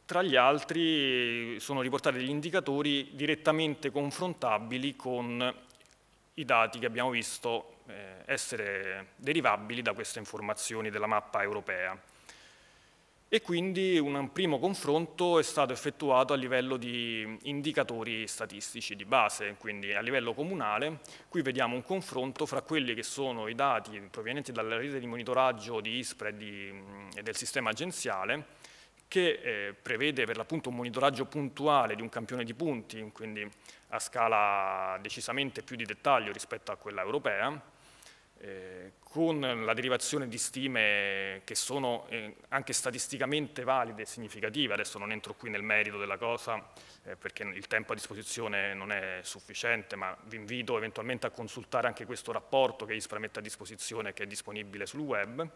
Tra gli altri sono riportati degli indicatori direttamente confrontabili con i dati che abbiamo visto eh, essere derivabili da queste informazioni della mappa europea e quindi un primo confronto è stato effettuato a livello di indicatori statistici di base, quindi a livello comunale. Qui vediamo un confronto fra quelli che sono i dati provenienti dalla rete di monitoraggio di ISPRA e, di, e del sistema agenziale, che eh, prevede per l'appunto un monitoraggio puntuale di un campione di punti, quindi a scala decisamente più di dettaglio rispetto a quella europea, eh, con la derivazione di stime che sono eh, anche statisticamente valide e significative, adesso non entro qui nel merito della cosa eh, perché il tempo a disposizione non è sufficiente, ma vi invito eventualmente a consultare anche questo rapporto che ISPRA mette a disposizione che è disponibile sul web,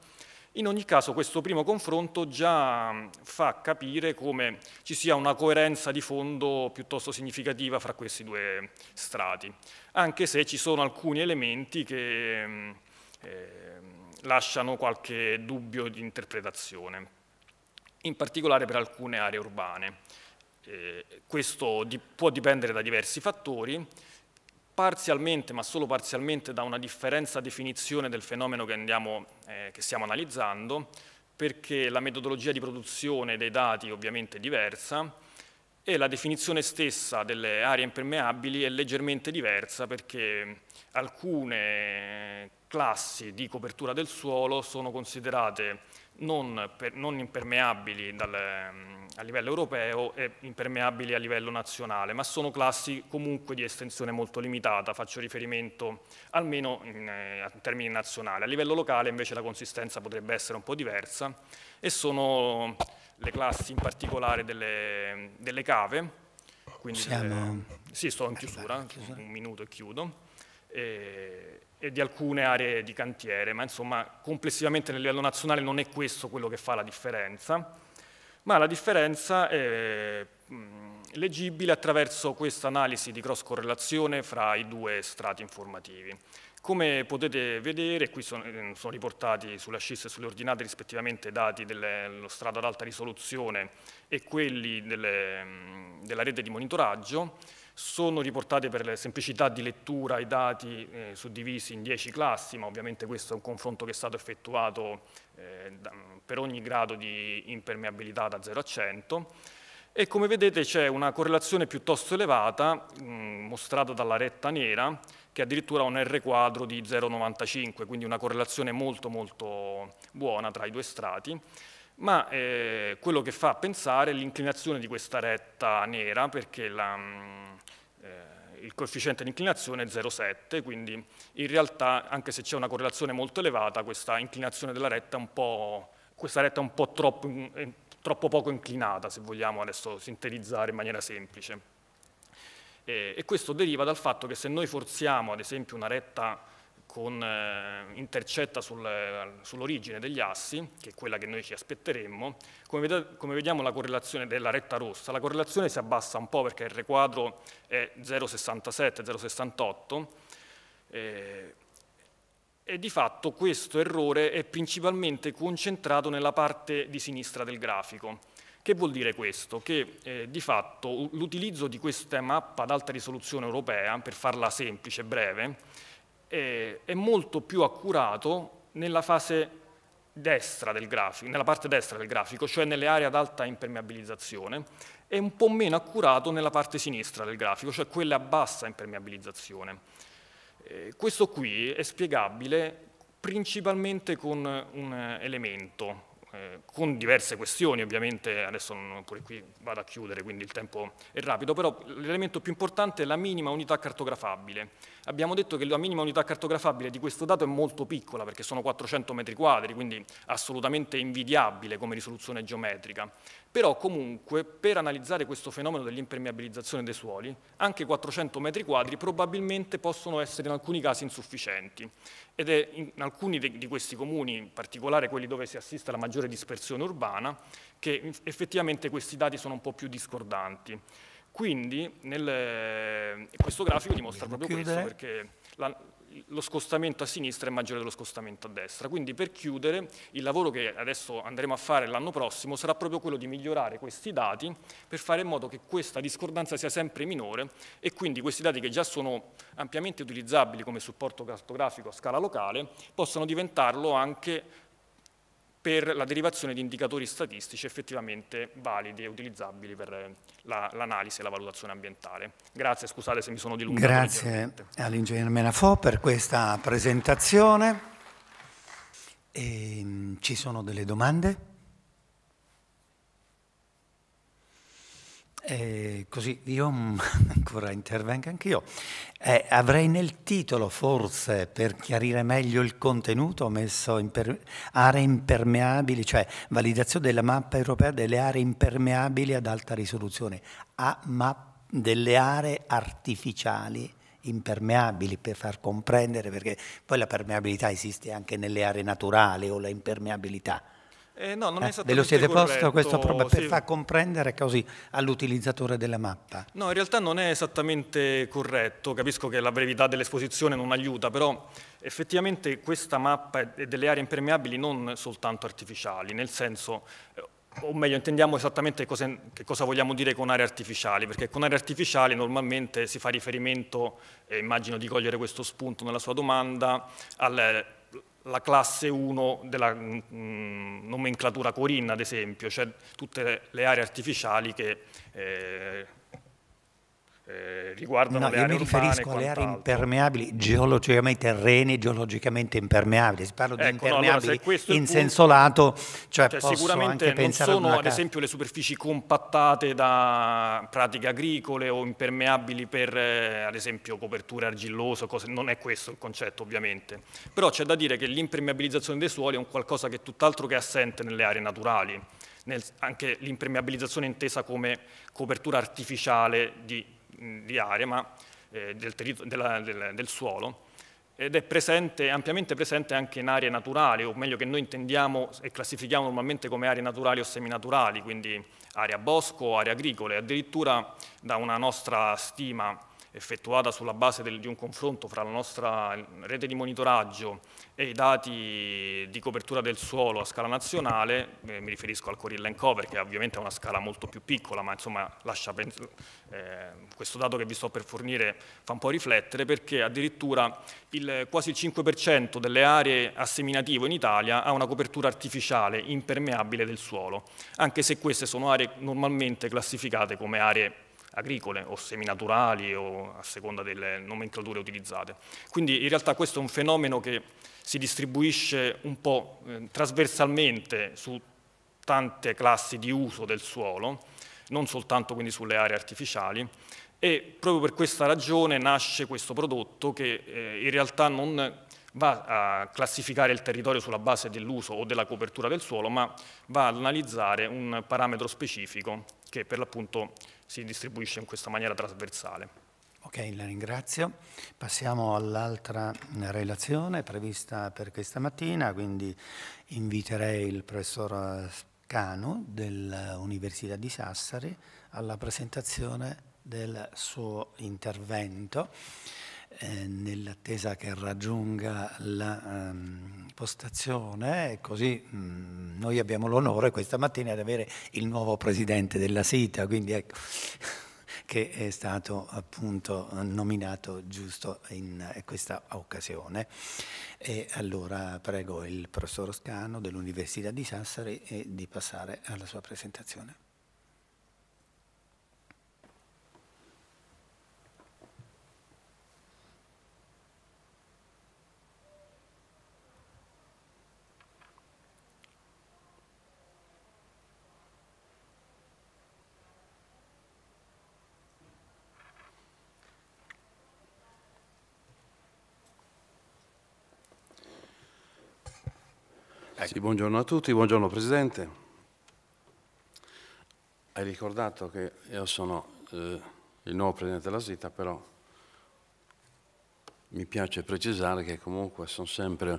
in ogni caso questo primo confronto già fa capire come ci sia una coerenza di fondo piuttosto significativa fra questi due strati, anche se ci sono alcuni elementi che eh, lasciano qualche dubbio di interpretazione, in particolare per alcune aree urbane. Eh, questo di può dipendere da diversi fattori, parzialmente, ma solo parzialmente, da una differenza definizione del fenomeno che, andiamo, eh, che stiamo analizzando, perché la metodologia di produzione dei dati ovviamente è diversa e la definizione stessa delle aree impermeabili è leggermente diversa perché alcune classi di copertura del suolo sono considerate non, per, non impermeabili dal, a livello europeo e impermeabili a livello nazionale, ma sono classi comunque di estensione molto limitata, faccio riferimento almeno in, eh, in termini nazionali. A livello locale invece la consistenza potrebbe essere un po' diversa e sono le classi in particolare delle, delle cave, quindi Siamo... eh, sì, sto ecco, in chiusura, un minuto e chiudo, e, e, di alcune aree di cantiere, ma insomma complessivamente nel livello nazionale non è questo quello che fa la differenza ma la differenza è mm, leggibile attraverso questa analisi di cross correlazione fra i due strati informativi. Come potete vedere, qui sono, eh, sono riportati sulla scissa e sulle ordinate rispettivamente dati dello strato ad alta risoluzione e quelli delle, mm, della rete di monitoraggio, sono riportati per semplicità di lettura i dati eh, suddivisi in 10 classi, ma ovviamente questo è un confronto che è stato effettuato eh, per ogni grado di impermeabilità da 0 a 100 e come vedete c'è una correlazione piuttosto elevata mh, mm, mostrata dalla retta nera che addirittura ha un R quadro di 0,95 quindi una correlazione molto molto buona tra i due strati ma eh, quello che fa pensare è l'inclinazione di questa retta nera perché la, mh, mm, eh, il coefficiente di inclinazione è 0,7, quindi in realtà anche se c'è una correlazione molto elevata, questa inclinazione della retta è un po', questa retta è un po' troppo, è troppo poco inclinata, se vogliamo adesso sintetizzare in maniera semplice. E, e questo deriva dal fatto che se noi forziamo ad esempio una retta con, eh, intercetta sul, sull'origine degli assi, che è quella che noi ci aspetteremmo. Come, ved come, vediamo la correlazione della retta rossa, la correlazione si abbassa un po' perché il requadro è 0,67, 0,68, eh, e di fatto questo errore è principalmente concentrato nella parte di sinistra del grafico. Che vuol dire questo? Che eh, di fatto l'utilizzo di questa mappa ad alta risoluzione europea, per farla semplice e breve, è, è molto più accurato nella fase destra del grafico, nella parte destra del grafico, cioè nelle aree ad alta impermeabilizzazione, e un po' meno accurato nella parte sinistra del grafico, cioè quelle a bassa impermeabilizzazione. questo qui è spiegabile principalmente con un elemento, eh, con diverse questioni, ovviamente adesso non, pure qui vado a chiudere, quindi il tempo è rapido, però l'elemento più importante è la minima unità cartografabile. Abbiamo detto che la minima unità cartografabile di questo dato è molto piccola, perché sono 400 metri quadri, quindi assolutamente invidiabile come risoluzione geometrica. Però comunque per analizzare questo fenomeno dell'impermeabilizzazione dei suoli, anche 400 metri quadri probabilmente possono essere in alcuni casi insufficienti ed è in alcuni di questi comuni, in particolare quelli dove si assiste alla maggiore dispersione urbana, che effettivamente questi dati sono un po' più discordanti. Quindi nel, questo grafico dimostra proprio questo, perché la, lo scostamento a sinistra è maggiore dello scostamento a destra. Quindi per chiudere, il lavoro che adesso andremo a fare l'anno prossimo sarà proprio quello di migliorare questi dati per fare in modo che questa discordanza sia sempre minore e quindi questi dati che già sono ampiamente utilizzabili come supporto cartografico a scala locale possano diventarlo anche per la derivazione di indicatori statistici effettivamente validi e utilizzabili per eh, l'analisi e la valutazione ambientale. Grazie, scusate se mi sono dilungato. Grazie all'ingegner Menafò per questa presentazione. E, ehm, ci sono delle domande? Eh, così io mm, ancora intervengo anch'io. Eh, avrei nel titolo, forse, per chiarire meglio il contenuto, messo imper aree impermeabili, cioè validazione della mappa europea delle aree impermeabili ad alta risoluzione, a delle aree artificiali impermeabili per far comprendere, perché poi la permeabilità esiste anche nelle aree naturali o la impermeabilità eh, no, non eh, è stato ve lo siete corretto. posto questo problema per sì. far comprendere così all'utilizzatore della mappa? No, in realtà non è esattamente corretto, capisco che la brevità dell'esposizione non aiuta, però effettivamente questa mappa è delle aree impermeabili non soltanto artificiali, nel senso eh, o meglio, intendiamo esattamente cose, che cosa vogliamo dire con aree artificiali, perché con aree artificiali normalmente si fa riferimento, eh, immagino di cogliere questo spunto nella sua domanda, al la classe 1 della mh, mm, mm, nomenclatura Corinna, ad esempio, cioè tutte le aree artificiali che eh, eh, riguardano no, le aree urbane. Io mi riferisco alle aree impermeabili, geologicamente terreni, geologicamente impermeabili. Si parla ecco, di impermeabili no, allora, in senso lato, cioè, cioè sicuramente non sono ad, ad esempio le superfici compattate da pratiche agricole o impermeabili per eh, ad esempio coperture argillose, cose, non è questo il concetto ovviamente. Però c'è da dire che l'impermeabilizzazione dei suoli è un qualcosa che è tutt'altro che assente nelle aree naturali. Nel, anche l'impermeabilizzazione intesa come copertura artificiale di di aria, ma eh, del, della, del, del, suolo, ed è presente, ampiamente presente anche in aree naturali, o meglio che noi intendiamo e classifichiamo normalmente come aree naturali o seminaturali, quindi area bosco, o aree agricole, addirittura da una nostra stima effettuata sulla base del, di un confronto fra la nostra rete di monitoraggio e i dati di copertura del suolo a scala nazionale, eh, mi riferisco al Corilla and Cover che ovviamente è una scala molto più piccola, ma insomma lascia eh, questo dato che vi sto per fornire fa un po' riflettere perché addirittura il, quasi il 5% delle aree a seminativo in Italia ha una copertura artificiale impermeabile del suolo, anche se queste sono aree normalmente classificate come aree agricole o seminaturali o a seconda delle nomenclature utilizzate. Quindi in realtà questo è un fenomeno che si distribuisce un po' eh, trasversalmente su tante classi di uso del suolo, non soltanto quindi sulle aree artificiali, e proprio per questa ragione nasce questo prodotto che eh, in realtà non va a classificare il territorio sulla base dell'uso o della copertura del suolo, ma va ad analizzare un parametro specifico che per l'appunto si distribuisce in questa maniera trasversale. Ok, la ringrazio. Passiamo all'altra relazione prevista per questa mattina, quindi inviterei il professor Cano dell'Università di Sassari alla presentazione del suo intervento. Eh, nell'attesa che raggiunga la um, postazione così um, noi abbiamo l'onore questa mattina di avere il nuovo presidente della SITA, quindi ecco, che è stato appunto nominato giusto in eh, questa occasione. E allora prego il professor Oscano dell'Università di Sassari eh, di passare alla sua presentazione. Ecco. Sì, buongiorno a tutti, buongiorno Presidente. Hai ricordato che io sono eh, il nuovo Presidente della SITA, però mi piace precisare che comunque sono sempre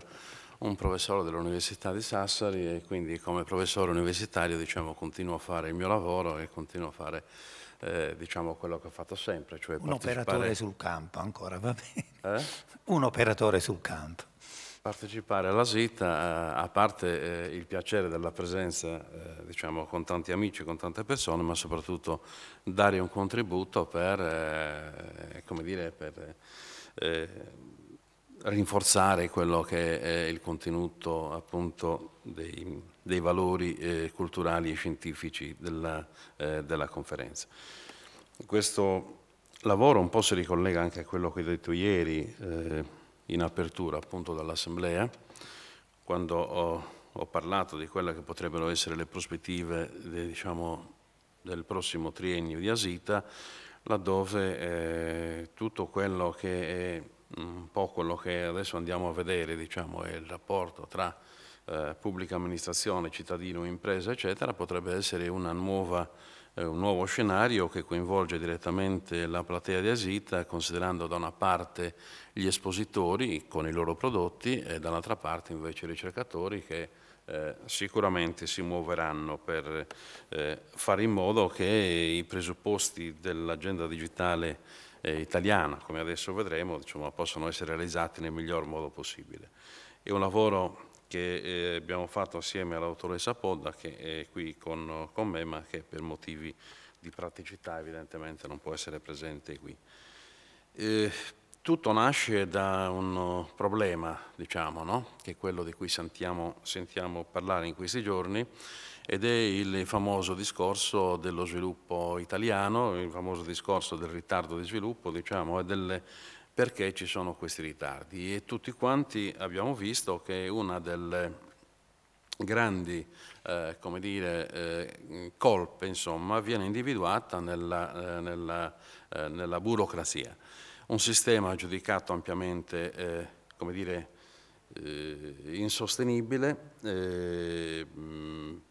un professore dell'Università di Sassari e quindi come professore universitario diciamo, continuo a fare il mio lavoro e continuo a fare eh, diciamo quello che ho fatto sempre. Cioè un operatore sul campo ancora, va bene. Eh? Un operatore sul campo. Partecipare alla SITA, eh, a parte eh, il piacere della presenza, eh, diciamo, con tanti amici, con tante persone, ma soprattutto dare un contributo per, come dire, per rinforzare quello che è il contenuto appunto dei, dei valori eh, culturali e scientifici della, eh, della, conferenza. Questo lavoro un po' si ricollega anche a quello che ho detto ieri, eh, in apertura appunto dall'Assemblea, quando ho, ho, parlato di quelle che potrebbero essere le prospettive de, diciamo, del prossimo triennio di Asita, laddove eh, tutto quello che è un po' quello che adesso andiamo a vedere, diciamo, è il rapporto tra eh, pubblica amministrazione, cittadino, impresa, eccetera, potrebbe essere una nuova eh, un nuovo scenario che coinvolge direttamente la platea di Asita, considerando da una parte gli espositori con i loro prodotti e dall'altra parte invece i ricercatori che eh, sicuramente si muoveranno per eh, fare in modo che i presupposti dell'agenda digitale italiana, come adesso vedremo, diciamo, possano essere realizzati nel miglior modo possibile. È un lavoro che eh, abbiamo fatto assieme all'autoressa Podda che è qui con, con, me ma che per motivi di praticità evidentemente non può essere presente qui. Eh, tutto nasce da un problema, diciamo, no? che è quello di cui sentiamo, sentiamo, parlare in questi giorni ed è il famoso discorso dello sviluppo italiano, il famoso discorso del ritardo di sviluppo diciamo, e delle perché ci sono questi ritardi e tutti quanti abbiamo visto che una delle grandi eh, dire, eh, colpe insomma, viene individuata nella, eh, nella, eh, nella, burocrazia. Un sistema giudicato ampiamente eh, dire, eh, insostenibile,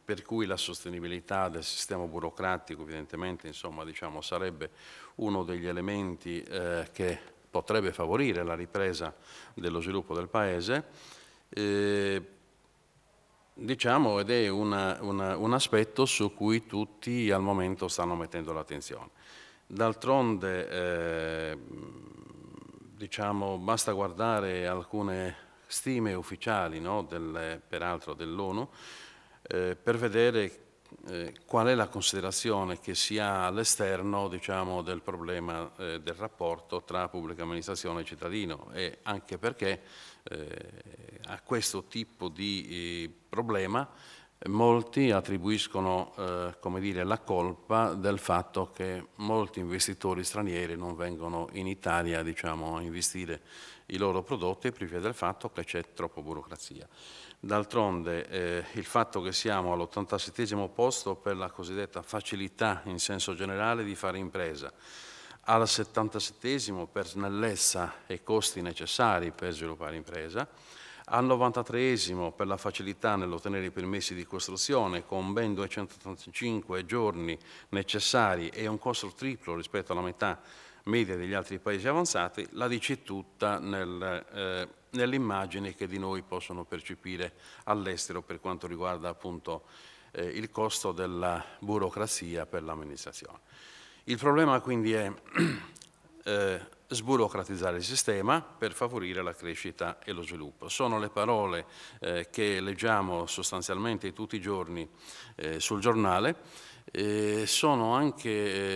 per cui la sostenibilità del sistema burocratico evidentemente insomma, diciamo, sarebbe uno degli elementi che potrebbe favorire la ripresa dello sviluppo del Paese, eh, diciamo, ed è una, una, un aspetto su cui tutti al momento stanno mettendo l'attenzione. D'altronde, eh, diciamo, basta guardare alcune stime ufficiali, no, del, peraltro dell'ONU, eh, per vedere eh, qual è la considerazione che si ha all'esterno diciamo, del problema eh, del rapporto tra pubblica amministrazione e cittadino e anche perché eh, a questo tipo di eh, problema Molti attribuiscono eh, dire, la colpa del fatto che molti investitori stranieri non vengono in Italia diciamo, a investire i loro prodotti e privi del fatto che c'è troppa burocrazia. D'altronde eh, il fatto che siamo all'87 posto per la cosiddetta facilità in senso generale di fare impresa, al 77 per snellezza e costi necessari per sviluppare impresa, al 93 per la facilità nell'ottenere i permessi di costruzione con ben 285 giorni necessari e un costo triplo rispetto alla metà media degli altri paesi avanzati, la dice tutta nel, eh, nell'immagine che di noi possono percepire all'estero per quanto riguarda appunto eh, il costo della burocrazia per l'amministrazione. Il problema quindi è eh, sburocratizzare il sistema per favorire la crescita e lo sviluppo. Sono le parole eh, che leggiamo sostanzialmente tutti i giorni eh, sul giornale, eh, sono anche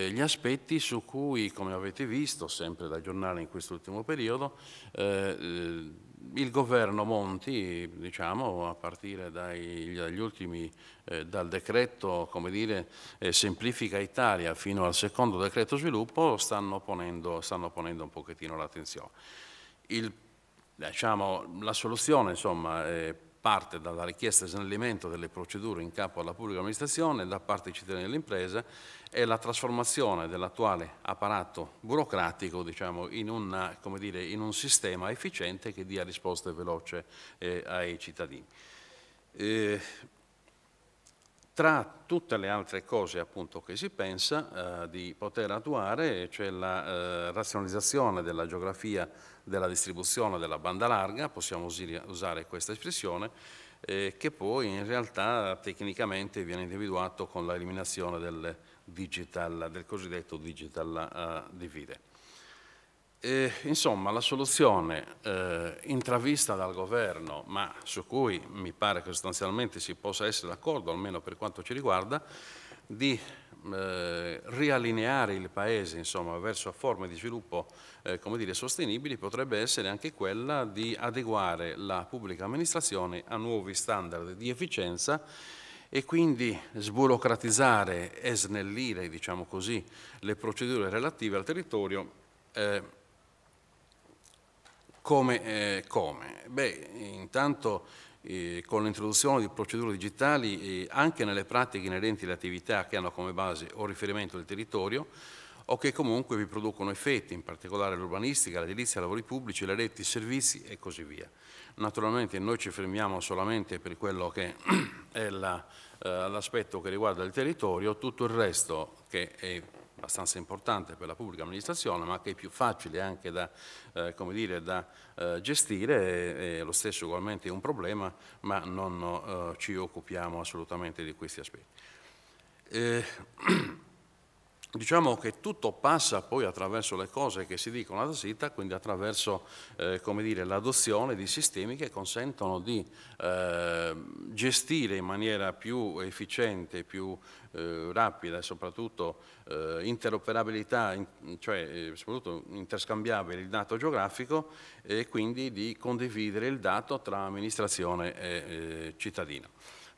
eh, gli aspetti su cui, come avete visto sempre dal giornale in quest'ultimo periodo, eh, il governo Monti, diciamo, a partire dai, dagli ultimi, eh, dal decreto dire, eh, Semplifica Italia fino al secondo decreto sviluppo, stanno ponendo, stanno ponendo un pochettino l'attenzione. Diciamo, la soluzione insomma, eh, parte dalla richiesta di snellimento delle procedure in capo alla pubblica amministrazione da parte dei cittadini e delle imprese e la trasformazione dell'attuale apparato burocratico diciamo, in, una, dire, in, un sistema efficiente che dia risposte veloce eh, ai cittadini. Eh, tra tutte le altre cose appunto, che si pensa eh, di poter attuare, c'è cioè la eh, razionalizzazione della geografia della distribuzione della banda larga, possiamo usare questa espressione, eh, che poi in realtà tecnicamente viene individuato con l'eliminazione del, del cosiddetto digital uh, eh, divide. E, eh, insomma, la soluzione eh, intravista dal governo, ma su cui mi pare che sostanzialmente si possa essere d'accordo, almeno per quanto ci riguarda, di eh, riallineare il Paese insomma, verso forme di sviluppo eh, dire, sostenibili potrebbe essere anche quella di adeguare la pubblica amministrazione a nuovi standard di efficienza e quindi sburocratizzare e snellire diciamo così, le procedure relative al territorio eh, come? Eh, come? Beh, intanto eh, con l'introduzione di procedure digitali eh, anche nelle pratiche inerenti alle attività che hanno come base o riferimento il territorio o che comunque vi producono effetti, in particolare l'urbanistica, l'edilizia, i lavori pubblici, le reti, i servizi e così via. Naturalmente noi ci fermiamo solamente per quello che è eh, l'aspetto la, che riguarda il territorio, tutto il resto che è abbastanza importante per la pubblica amministrazione, ma che è più facile anche da, eh, dire, da eh, gestire, e, e lo stesso ugualmente è un problema, ma non eh, ci occupiamo assolutamente di questi aspetti. Eh, Diciamo che tutto passa poi attraverso le cose che si dicono alla SITA, quindi attraverso eh, l'adozione di sistemi che consentono di eh, gestire in maniera più efficiente, più eh, rapida e soprattutto eh, interoperabilità, in, cioè eh, soprattutto interscambiabile il dato geografico e quindi di condividere il dato tra amministrazione e eh, cittadino.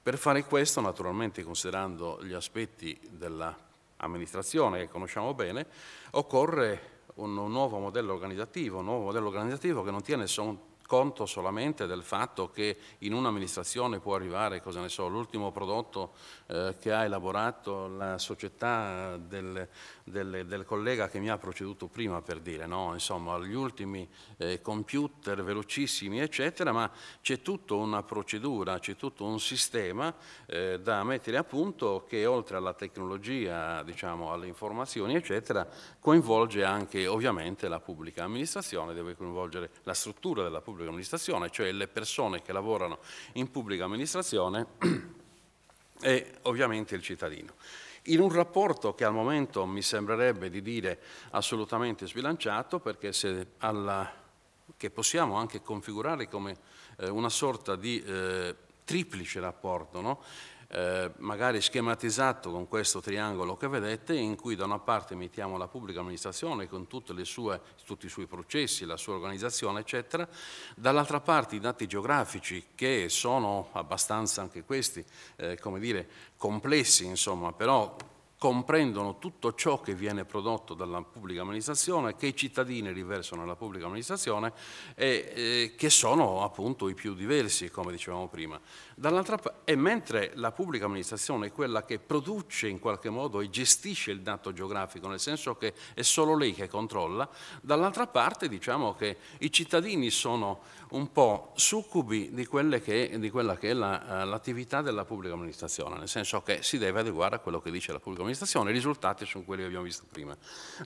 Per fare questo, naturalmente considerando gli aspetti della amministrazione che conosciamo bene, occorre un nuovo modello organizzativo, un nuovo modello organizzativo che non tiene son, conto solamente del fatto che in un'amministrazione può arrivare, cosa ne so, l'ultimo prodotto eh, che ha elaborato la società del, del, del, collega che mi ha proceduto prima per dire, no? insomma, gli ultimi eh, computer velocissimi, eccetera, ma c'è tutta una procedura, c'è tutto un sistema eh, da mettere a punto che oltre alla tecnologia, diciamo, alle informazioni, eccetera, coinvolge anche ovviamente la pubblica amministrazione, deve coinvolgere la struttura della pubblica pubblica amministrazione, cioè le persone che lavorano in pubblica amministrazione e ovviamente il cittadino. In un rapporto che al momento mi sembrerebbe di dire assolutamente sbilanciato, perché se alla, che possiamo anche configurare come eh, una sorta di eh, triplice rapporto, no? Eh, magari schematizzato con questo triangolo che vedete, in cui da una parte mettiamo la pubblica amministrazione con sue, tutti i suoi processi, la sua organizzazione, eccetera, dall'altra parte i dati geografici che sono abbastanza anche questi, eh, come dire, complessi, insomma, però comprendono tutto ciò che viene prodotto dalla pubblica amministrazione, che i cittadini riversano nella pubblica amministrazione e eh, che sono appunto i più diversi, come dicevamo prima. Dall'altra parte, e mentre la pubblica amministrazione è quella che produce in qualche modo e gestisce il dato geografico, nel senso che è solo lei che controlla, dall'altra parte diciamo che i cittadini sono un po' succubi di, che, di quella che è eh, l'attività della pubblica amministrazione, nel senso che si deve adeguare a quello che dice la pubblica amministrazione, i risultati sono quelli che abbiamo visto prima.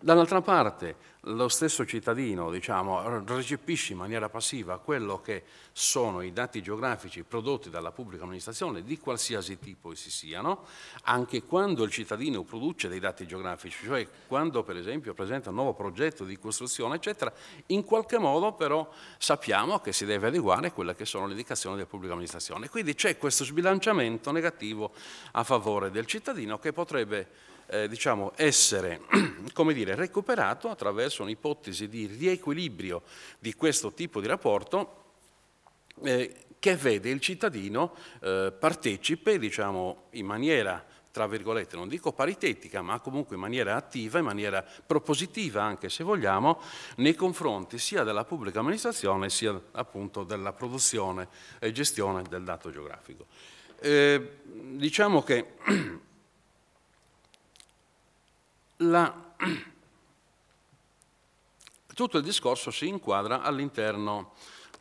Dall'altra parte lo stesso cittadino diciamo, recepisce in maniera passiva quello che sono i dati geografici prodotti dalla pubblica amministrazione, di qualsiasi tipo essi siano, anche quando il cittadino produce dei dati geografici, cioè quando per esempio presenta un nuovo progetto di costruzione, eccetera, in qualche modo però sappiamo che si deve adeguare a quelle che sono le indicazioni della pubblica amministrazione. Quindi c'è questo sbilanciamento negativo a favore del cittadino che potrebbe eh, diciamo, essere dire, recuperato attraverso un'ipotesi di riequilibrio di questo tipo di rapporto eh, che vede il cittadino eh, partecipe diciamo, in maniera tra virgolette, non dico paritetica, ma comunque in maniera attiva, in maniera propositiva anche se vogliamo, nei confronti sia della pubblica amministrazione sia appunto della produzione e gestione del dato geografico. Eh, diciamo che la, tutto il discorso si inquadra all'interno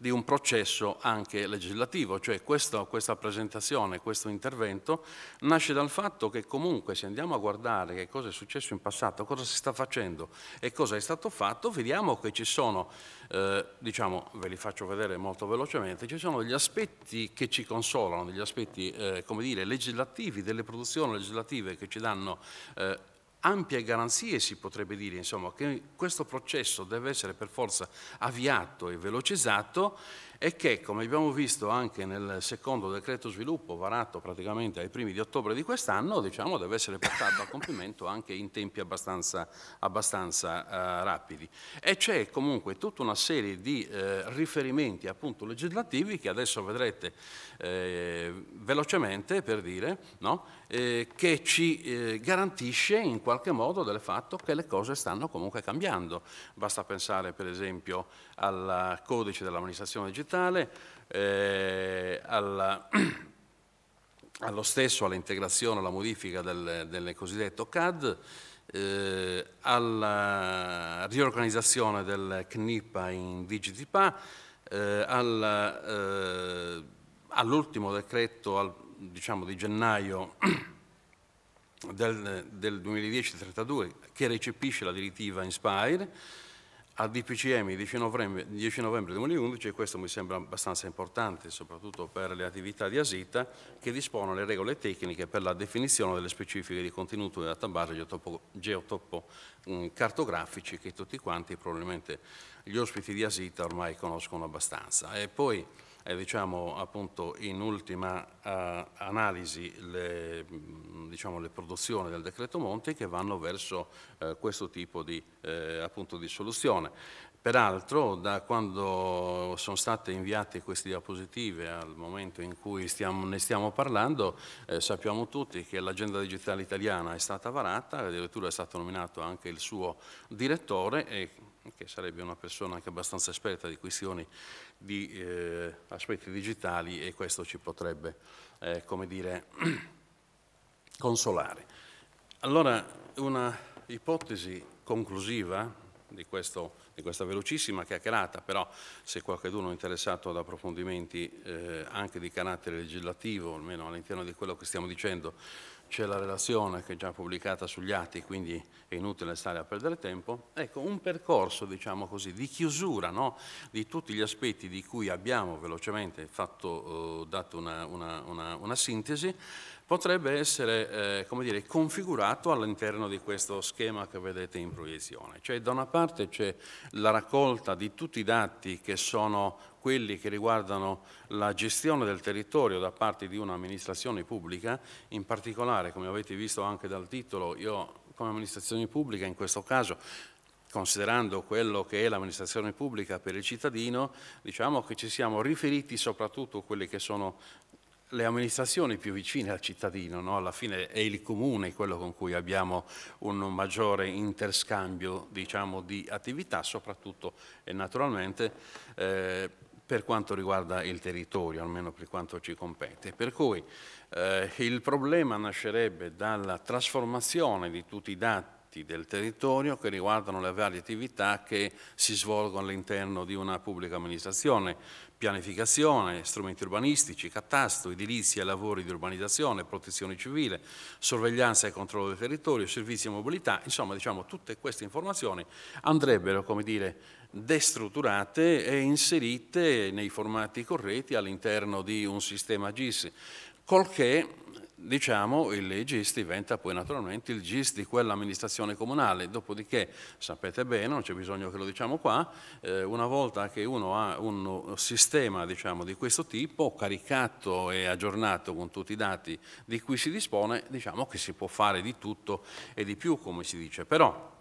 di un processo anche legislativo, cioè questo, questa presentazione, questo intervento nasce dal fatto che comunque se andiamo a guardare che cosa è successo in passato, cosa si sta facendo e cosa è stato fatto, vediamo che ci sono, eh, diciamo, ve li faccio vedere molto velocemente, ci sono degli aspetti che ci consolano, degli aspetti, eh, come dire, legislativi, delle produzioni legislative che ci danno eh, ampie garanzie, si potrebbe dire, insomma, che questo processo deve essere per forza avviato e velocizzato e che, come abbiamo visto anche nel secondo decreto sviluppo varato praticamente ai primi di ottobre di quest'anno, diciamo, deve essere portato a compimento anche in tempi abbastanza, abbastanza eh, rapidi. E c'è comunque tutta una serie di eh, riferimenti appunto legislativi che adesso vedrete eh, velocemente per dire, no? Eh, che ci eh, garantisce in qualche modo del fatto che le cose stanno comunque cambiando. Basta pensare per esempio al codice dell'amministrazione digitale, eh, alla, allo stesso, all'integrazione, alla modifica del, del cosiddetto CAD, eh, alla riorganizzazione del CNIPA in Digitipa, eh, al, eh, all'ultimo decreto al, diciamo, di gennaio del, del 2010-32 che recepisce la direttiva Inspire, al DPCM 10 novembre, 10 novembre 2011, e questo mi sembra abbastanza importante, soprattutto per le attività di ASITA, che dispone le regole tecniche per la definizione delle specifiche di contenuto della database geotopo, geotopo mm, che tutti quanti, probabilmente gli ospiti di ASITA ormai conoscono abbastanza. E poi eh, diciamo, appunto, in ultima eh, analisi le, mm, diciamo, le, produzioni del decreto Monti che vanno verso eh, questo tipo di, eh, appunto, di soluzione. Peraltro da quando sono state inviate queste diapositive al momento in cui stiamo, ne stiamo parlando eh, sappiamo tutti che l'agenda digitale italiana è stata varata, addirittura è stato nominato anche il suo direttore e, che sarebbe una persona anche abbastanza esperta di questioni di eh, aspetti digitali e questo ci potrebbe, eh, come dire, consolare. Allora, una ipotesi conclusiva di, questo, di questa velocissima chiacchierata, però se qualcuno è interessato ad approfondimenti eh, anche di carattere legislativo, almeno all'interno di quello che stiamo dicendo, c'è la relazione che è già pubblicata sugli atti, quindi è inutile stare a perdere tempo, ecco un percorso diciamo così, di chiusura no? di tutti gli aspetti di cui abbiamo velocemente fatto, eh, dato una, una, una, una, sintesi, potrebbe essere eh, dire, configurato all'interno di questo schema che vedete in proiezione. Cioè da una parte c'è la raccolta di tutti i dati che sono quelli che riguardano la gestione del territorio da parte di un'amministrazione pubblica, in particolare come avete visto anche dal titolo, io come amministrazione pubblica in questo caso considerando quello che è l'amministrazione pubblica per il cittadino, diciamo che ci siamo riferiti soprattutto a quelle che sono le amministrazioni più vicine al cittadino, no? alla fine è il comune quello con cui abbiamo un maggiore interscambio diciamo, di attività, soprattutto e naturalmente eh, per quanto riguarda il territorio, almeno per quanto ci compete. Per cui eh, il problema nascerebbe dalla trasformazione di tutti i dati del territorio che riguardano le varie attività che si svolgono all'interno di una pubblica amministrazione, pianificazione, strumenti urbanistici, catasto, edilizia, lavori di urbanizzazione, protezione civile, sorveglianza e controllo del territorio, servizi e mobilità, insomma diciamo tutte queste informazioni andrebbero come dire destrutturate e inserite nei formati corretti all'interno di un sistema GIS, col che diciamo il GIS diventa poi naturalmente il GIS di quell'amministrazione comunale, dopodiché sapete bene, non c'è bisogno che lo diciamo qua, eh, una volta che uno ha un sistema diciamo, di questo tipo caricato e aggiornato con tutti i dati di cui si dispone, diciamo che si può fare di tutto e di più come si dice, però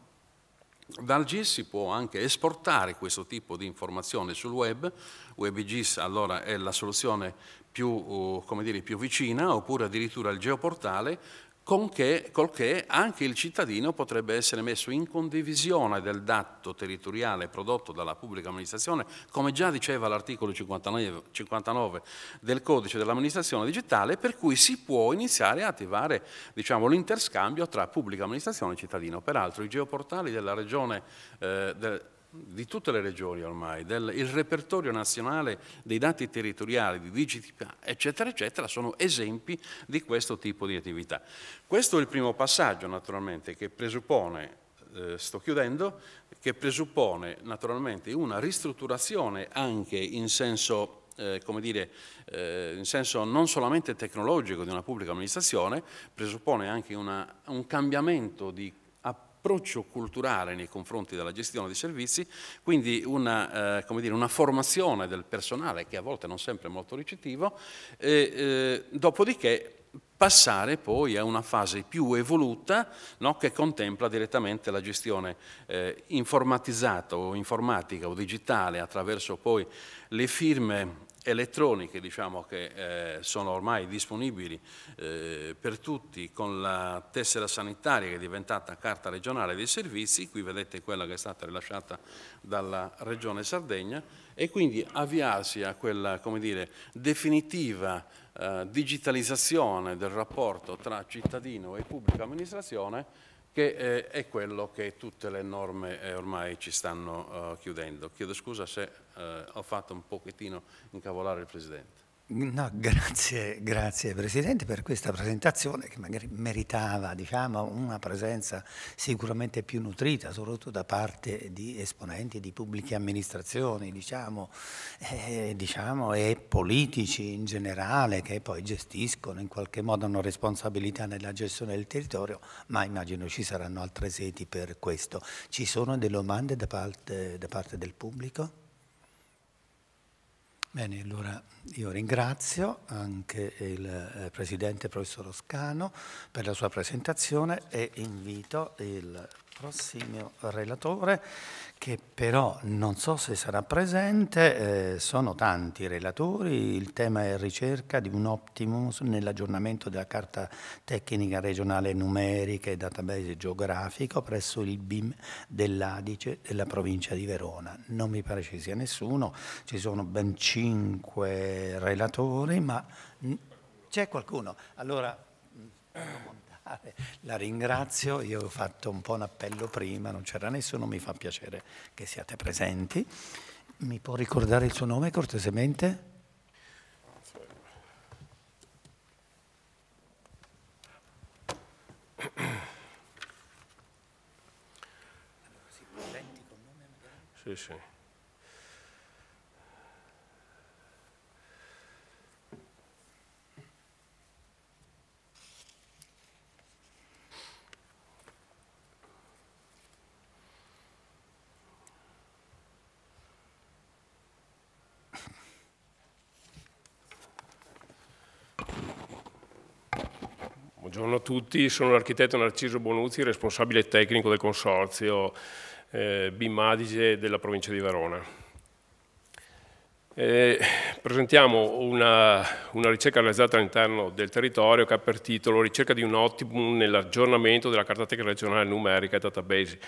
dal GIS si può anche esportare questo tipo di informazione sul web, WebGIS allora è la soluzione più, uh, dire, più vicina, oppure addirittura il geoportale con che, col che anche il cittadino potrebbe essere messo in condivisione del dato territoriale prodotto dalla pubblica amministrazione, come già diceva l'articolo 59, 59 del codice dell'amministrazione digitale, per cui si può iniziare a attivare diciamo, l'interscambio tra pubblica amministrazione e cittadino. Peraltro i geoportali della regione eh, del, di tutte le regioni ormai, del, il repertorio nazionale dei dati territoriali, di digitità, eccetera, eccetera, sono esempi di questo tipo di attività. Questo è il primo passaggio, naturalmente, che presuppone, eh, sto chiudendo, che presuppone naturalmente una ristrutturazione anche in senso eh, come dire, eh, in senso non solamente tecnologico di una pubblica amministrazione, presuppone anche una, un cambiamento di approccio culturale nei confronti della gestione dei servizi, quindi una, eh, dire, una formazione del personale che a volte non sempre è molto ricettivo, e, eh, dopodiché passare poi a una fase più evoluta no, che contempla direttamente la gestione eh, informatizzata o informatica o digitale attraverso poi le firme elettroniche diciamo, che eh, sono ormai disponibili eh, per tutti con la tessera sanitaria che è diventata carta regionale dei servizi, qui vedete quella che è stata rilasciata dalla Regione Sardegna e quindi avviarsi a quella come dire, definitiva eh, digitalizzazione del rapporto tra cittadino e pubblica amministrazione che eh, è quello che tutte le norme eh, ormai ci stanno eh, chiudendo. Chiedo scusa se eh, ho fatto un pochettino incavolare il Presidente. No, grazie, grazie, Presidente per questa presentazione che magari meritava diciamo, una presenza sicuramente più nutrita, soprattutto da parte di esponenti di pubbliche amministrazioni diciamo, eh, diciamo, e politici in generale che poi gestiscono in qualche modo una responsabilità nella gestione del territorio, ma immagino ci saranno altre sedi per questo. Ci sono delle domande da parte, da parte del pubblico? Bene, allora io ringrazio anche il eh, Presidente Professor Oscano per la sua presentazione e invito il prossimo relatore che però non so se sarà presente, eh, sono tanti i relatori, il tema è ricerca di un optimum nell'aggiornamento della carta tecnica regionale numerica e database geografico presso il BIM dell'Adice della provincia di Verona. Non mi pare ci sia nessuno, ci sono ben cinque relatori, ma c'è qualcuno. Allora, fare. La ringrazio, io ho fatto un po' un appello prima, non c'era nessuno, mi fa piacere che siate presenti. Mi può ricordare il suo nome cortesemente? Sì, sì. Buongiorno a tutti, sono l'architetto Narciso Bonuzzi, responsabile tecnico del consorzio eh, BIM Adige della provincia di Verona. E eh, presentiamo una, una, ricerca realizzata all'interno del territorio che ha per titolo Ricerca di un Optimum nell'aggiornamento della carta tecnica regionale numerica e database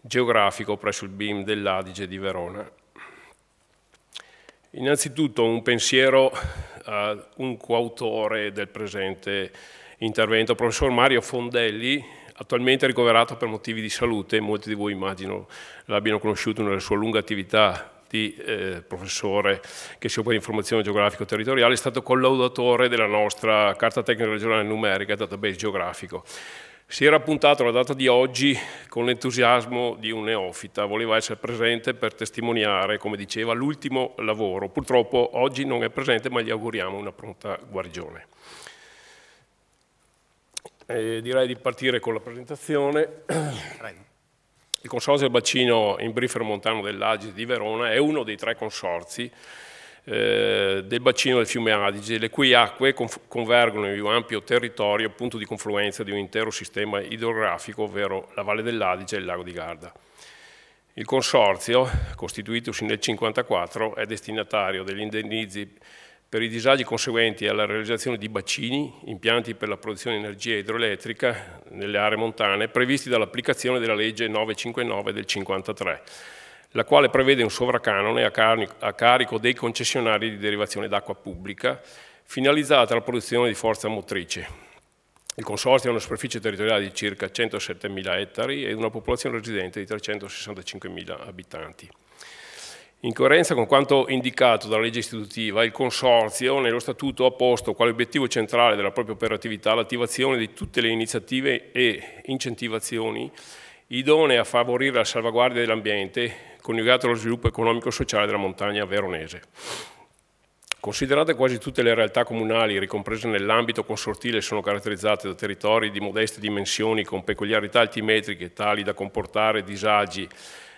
geografico presso il BIM dell'Adige di Verona. Innanzitutto un pensiero a un coautore del presente intervento. professor Mario Fondelli, attualmente ricoverato per motivi di salute, molti di voi immagino l'abbiano conosciuto nella sua lunga attività di eh, professore che si occupa di informazione geografico-territoriale, è stato collaudatore della nostra Carta Tecnica Regionale Numerica, database geografico. Si era appuntato alla data di oggi con l'entusiasmo di un neofita, voleva essere presente per testimoniare, come diceva, l'ultimo lavoro. Purtroppo oggi non è presente, ma gli auguriamo una pronta guarigione. Eh, direi di partire con la presentazione. Prego. Il Consorzio del Bacino Imbrifero Montano dell'Agis di Verona è uno dei tre consorzi eh, del bacino del fiume Adige, le cui acque convergono in un ampio territorio, punto di confluenza di un intero sistema idrografico, ovvero la Valle dell'Adige e il Lago di Garda. Il Consorzio, costituitosi nel 1954, è destinatario degli indennizi per i disagi conseguenti alla realizzazione di bacini, impianti per la produzione di energia idroelettrica nelle aree montane, previsti dall'applicazione della legge 959 del 1953, la quale prevede un sovracanone a carico dei concessionari di derivazione d'acqua pubblica, finalizzata alla produzione di forza motrice. Il consorzio ha una superficie territoriale di circa 107.000 ettari e una popolazione residente di 365.000 abitanti. In coerenza con quanto indicato dalla legge istitutiva, il Consorzio nello Statuto ha posto quale obiettivo centrale della propria operatività l'attivazione di tutte le iniziative e incentivazioni idonee a favorire la salvaguardia dell'ambiente coniugato allo sviluppo economico-sociale e della montagna veronese. Considerate quasi tutte le realtà comunali ricomprese nell'ambito consortile sono caratterizzate da territori di modeste dimensioni con peculiarità altimetriche tali da comportare disagi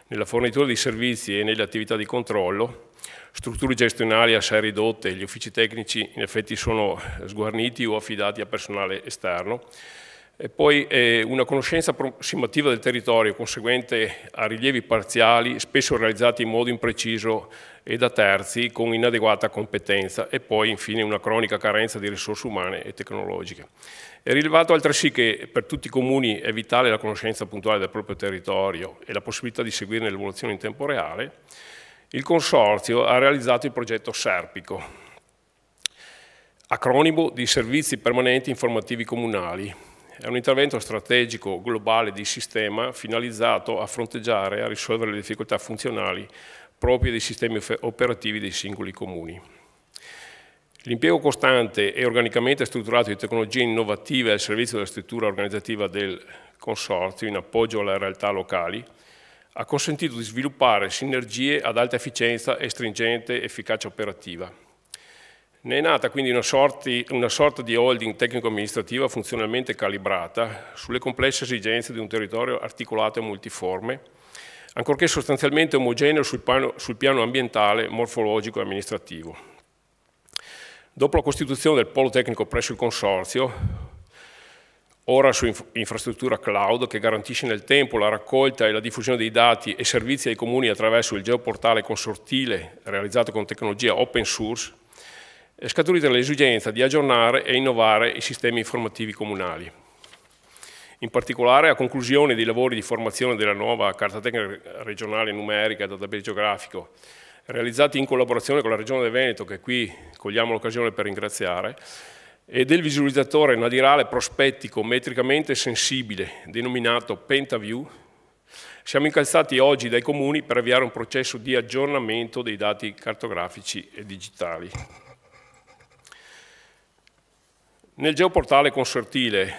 nella fornitura di servizi e nelle attività di controllo, strutture gestionali assai ridotte, gli uffici tecnici in effetti sono eh, sguarniti o affidati a personale esterno, e poi eh, una conoscenza approssimativa del territorio conseguente a rilievi parziali, spesso realizzati in modo impreciso e da terzi con inadeguata competenza e poi infine una cronica carenza di risorse umane e tecnologiche. È rilevato altresì che per tutti i comuni è vitale la conoscenza puntuale del proprio territorio e la possibilità di seguirne l'evoluzione in tempo reale. Il Consorzio ha realizzato il progetto Serpico, acronimo di Servizi Permanenti Informativi Comunali. È un intervento strategico globale di sistema finalizzato a fronteggiare e a risolvere le difficoltà funzionali proprie dei sistemi operativi dei singoli comuni. L'impiego costante e organicamente strutturato di tecnologie innovative al servizio della struttura organizzativa del Consorzio in appoggio alle realtà locali ha consentito di sviluppare sinergie ad alta efficienza e stringente efficacia operativa. Ne è nata quindi una, sorti, una sorta di holding tecnico-amministrativa funzionalmente calibrata sulle complesse esigenze di un territorio articolato e multiforme, ancorché sostanzialmente omogeneo sul piano, sul piano ambientale, morfologico e amministrativo. Dopo la costituzione del polo tecnico presso il Consorzio, ora su infrastruttura cloud che garantisce nel tempo la raccolta e la diffusione dei dati e servizi ai comuni attraverso il geoportale consortile realizzato con tecnologia open source, è scaturita l'esigenza di aggiornare e innovare i sistemi informativi comunali. In particolare, a conclusione dei lavori di formazione della nuova carta tecnica regionale numerica, e database geografico, realizzati in collaborazione con la Regione del Veneto, che qui cogliamo l'occasione per ringraziare, e del visualizzatore nadirale prospettico metricamente sensibile, denominato PentaView, siamo incalzati oggi dai comuni per avviare un processo di aggiornamento dei dati cartografici e digitali. Nel geoportale consortile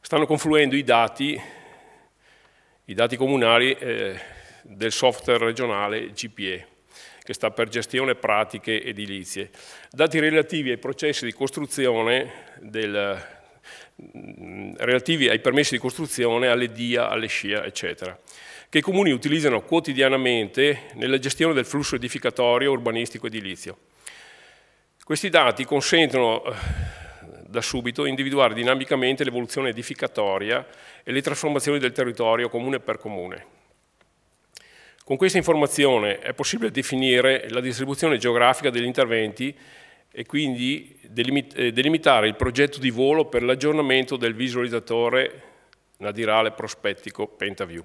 stanno confluendo i dati, i dati comunali eh, del software regionale GPE, che sta per gestione pratiche edilizie. Dati relativi ai processi di costruzione, del, mm, relativi ai permessi di costruzione, alle DIA, alle SCIA, eccetera, che i comuni utilizzano quotidianamente nella gestione del flusso edificatorio, urbanistico edilizio. Questi dati consentono eh, da subito individuare dinamicamente l'evoluzione edificatoria e le trasformazioni del territorio comune per comune. Con questa informazione è possibile definire la distribuzione geografica degli interventi e quindi eh, delimitare il progetto di volo per l'aggiornamento del visualizzatore nadirale prospettico PentaView.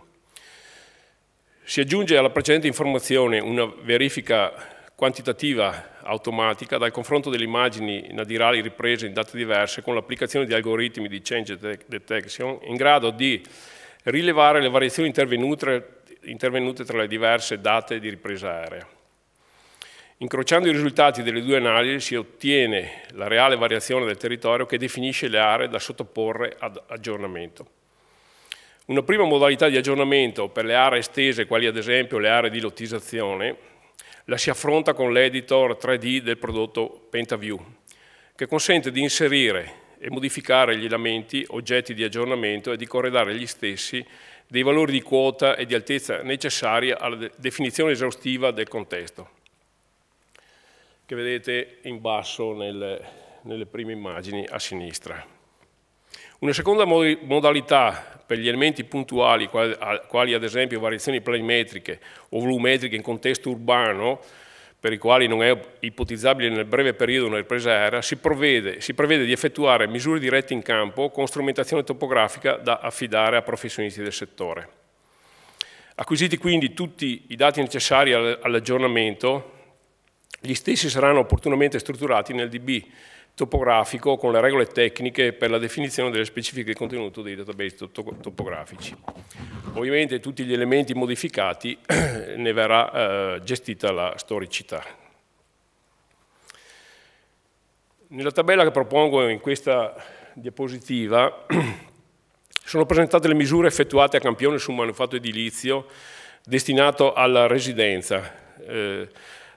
Si aggiunge alla precedente informazione una verifica quantitativa automatica dal confronto delle immagini nadirali riprese in date diverse con l'applicazione di algoritmi di change detection in grado di rilevare le variazioni intervenute intervenute tra le diverse date di ripresa aerea. Incrociando i risultati delle due analisi si ottiene la reale variazione del territorio che definisce le aree da sottoporre ad aggiornamento. Una prima modalità di aggiornamento per le aree estese, quali ad esempio le aree di lottizzazione, la si affronta con l'editor 3D del prodotto PentaView, che consente di inserire e modificare gli elementi, oggetti di aggiornamento e di corredare gli stessi dei valori di quota e di altezza necessari alla definizione esaustiva del contesto, che vedete in basso nel, nelle prime immagini a sinistra. Una seconda modalità per gli elementi puntuali, quali ad esempio variazioni planimetriche o volumetriche in contesto urbano, per i quali non è ipotizzabile nel breve periodo una ripresa aerea, si prevede, si prevede di effettuare misure dirette in campo con strumentazione topografica da affidare a professionisti del settore. Acquisiti quindi tutti i dati necessari all'aggiornamento, gli stessi saranno opportunamente strutturati nel DB topografico con le regole tecniche per la definizione delle specifiche di contenuto dei database topografici. Ovviamente tutti gli elementi modificati ne verrà eh, gestita la storicità. Nella tabella che propongo in questa diapositiva sono presentate le misure effettuate a campione su un manufatto edilizio destinato alla residenza, eh,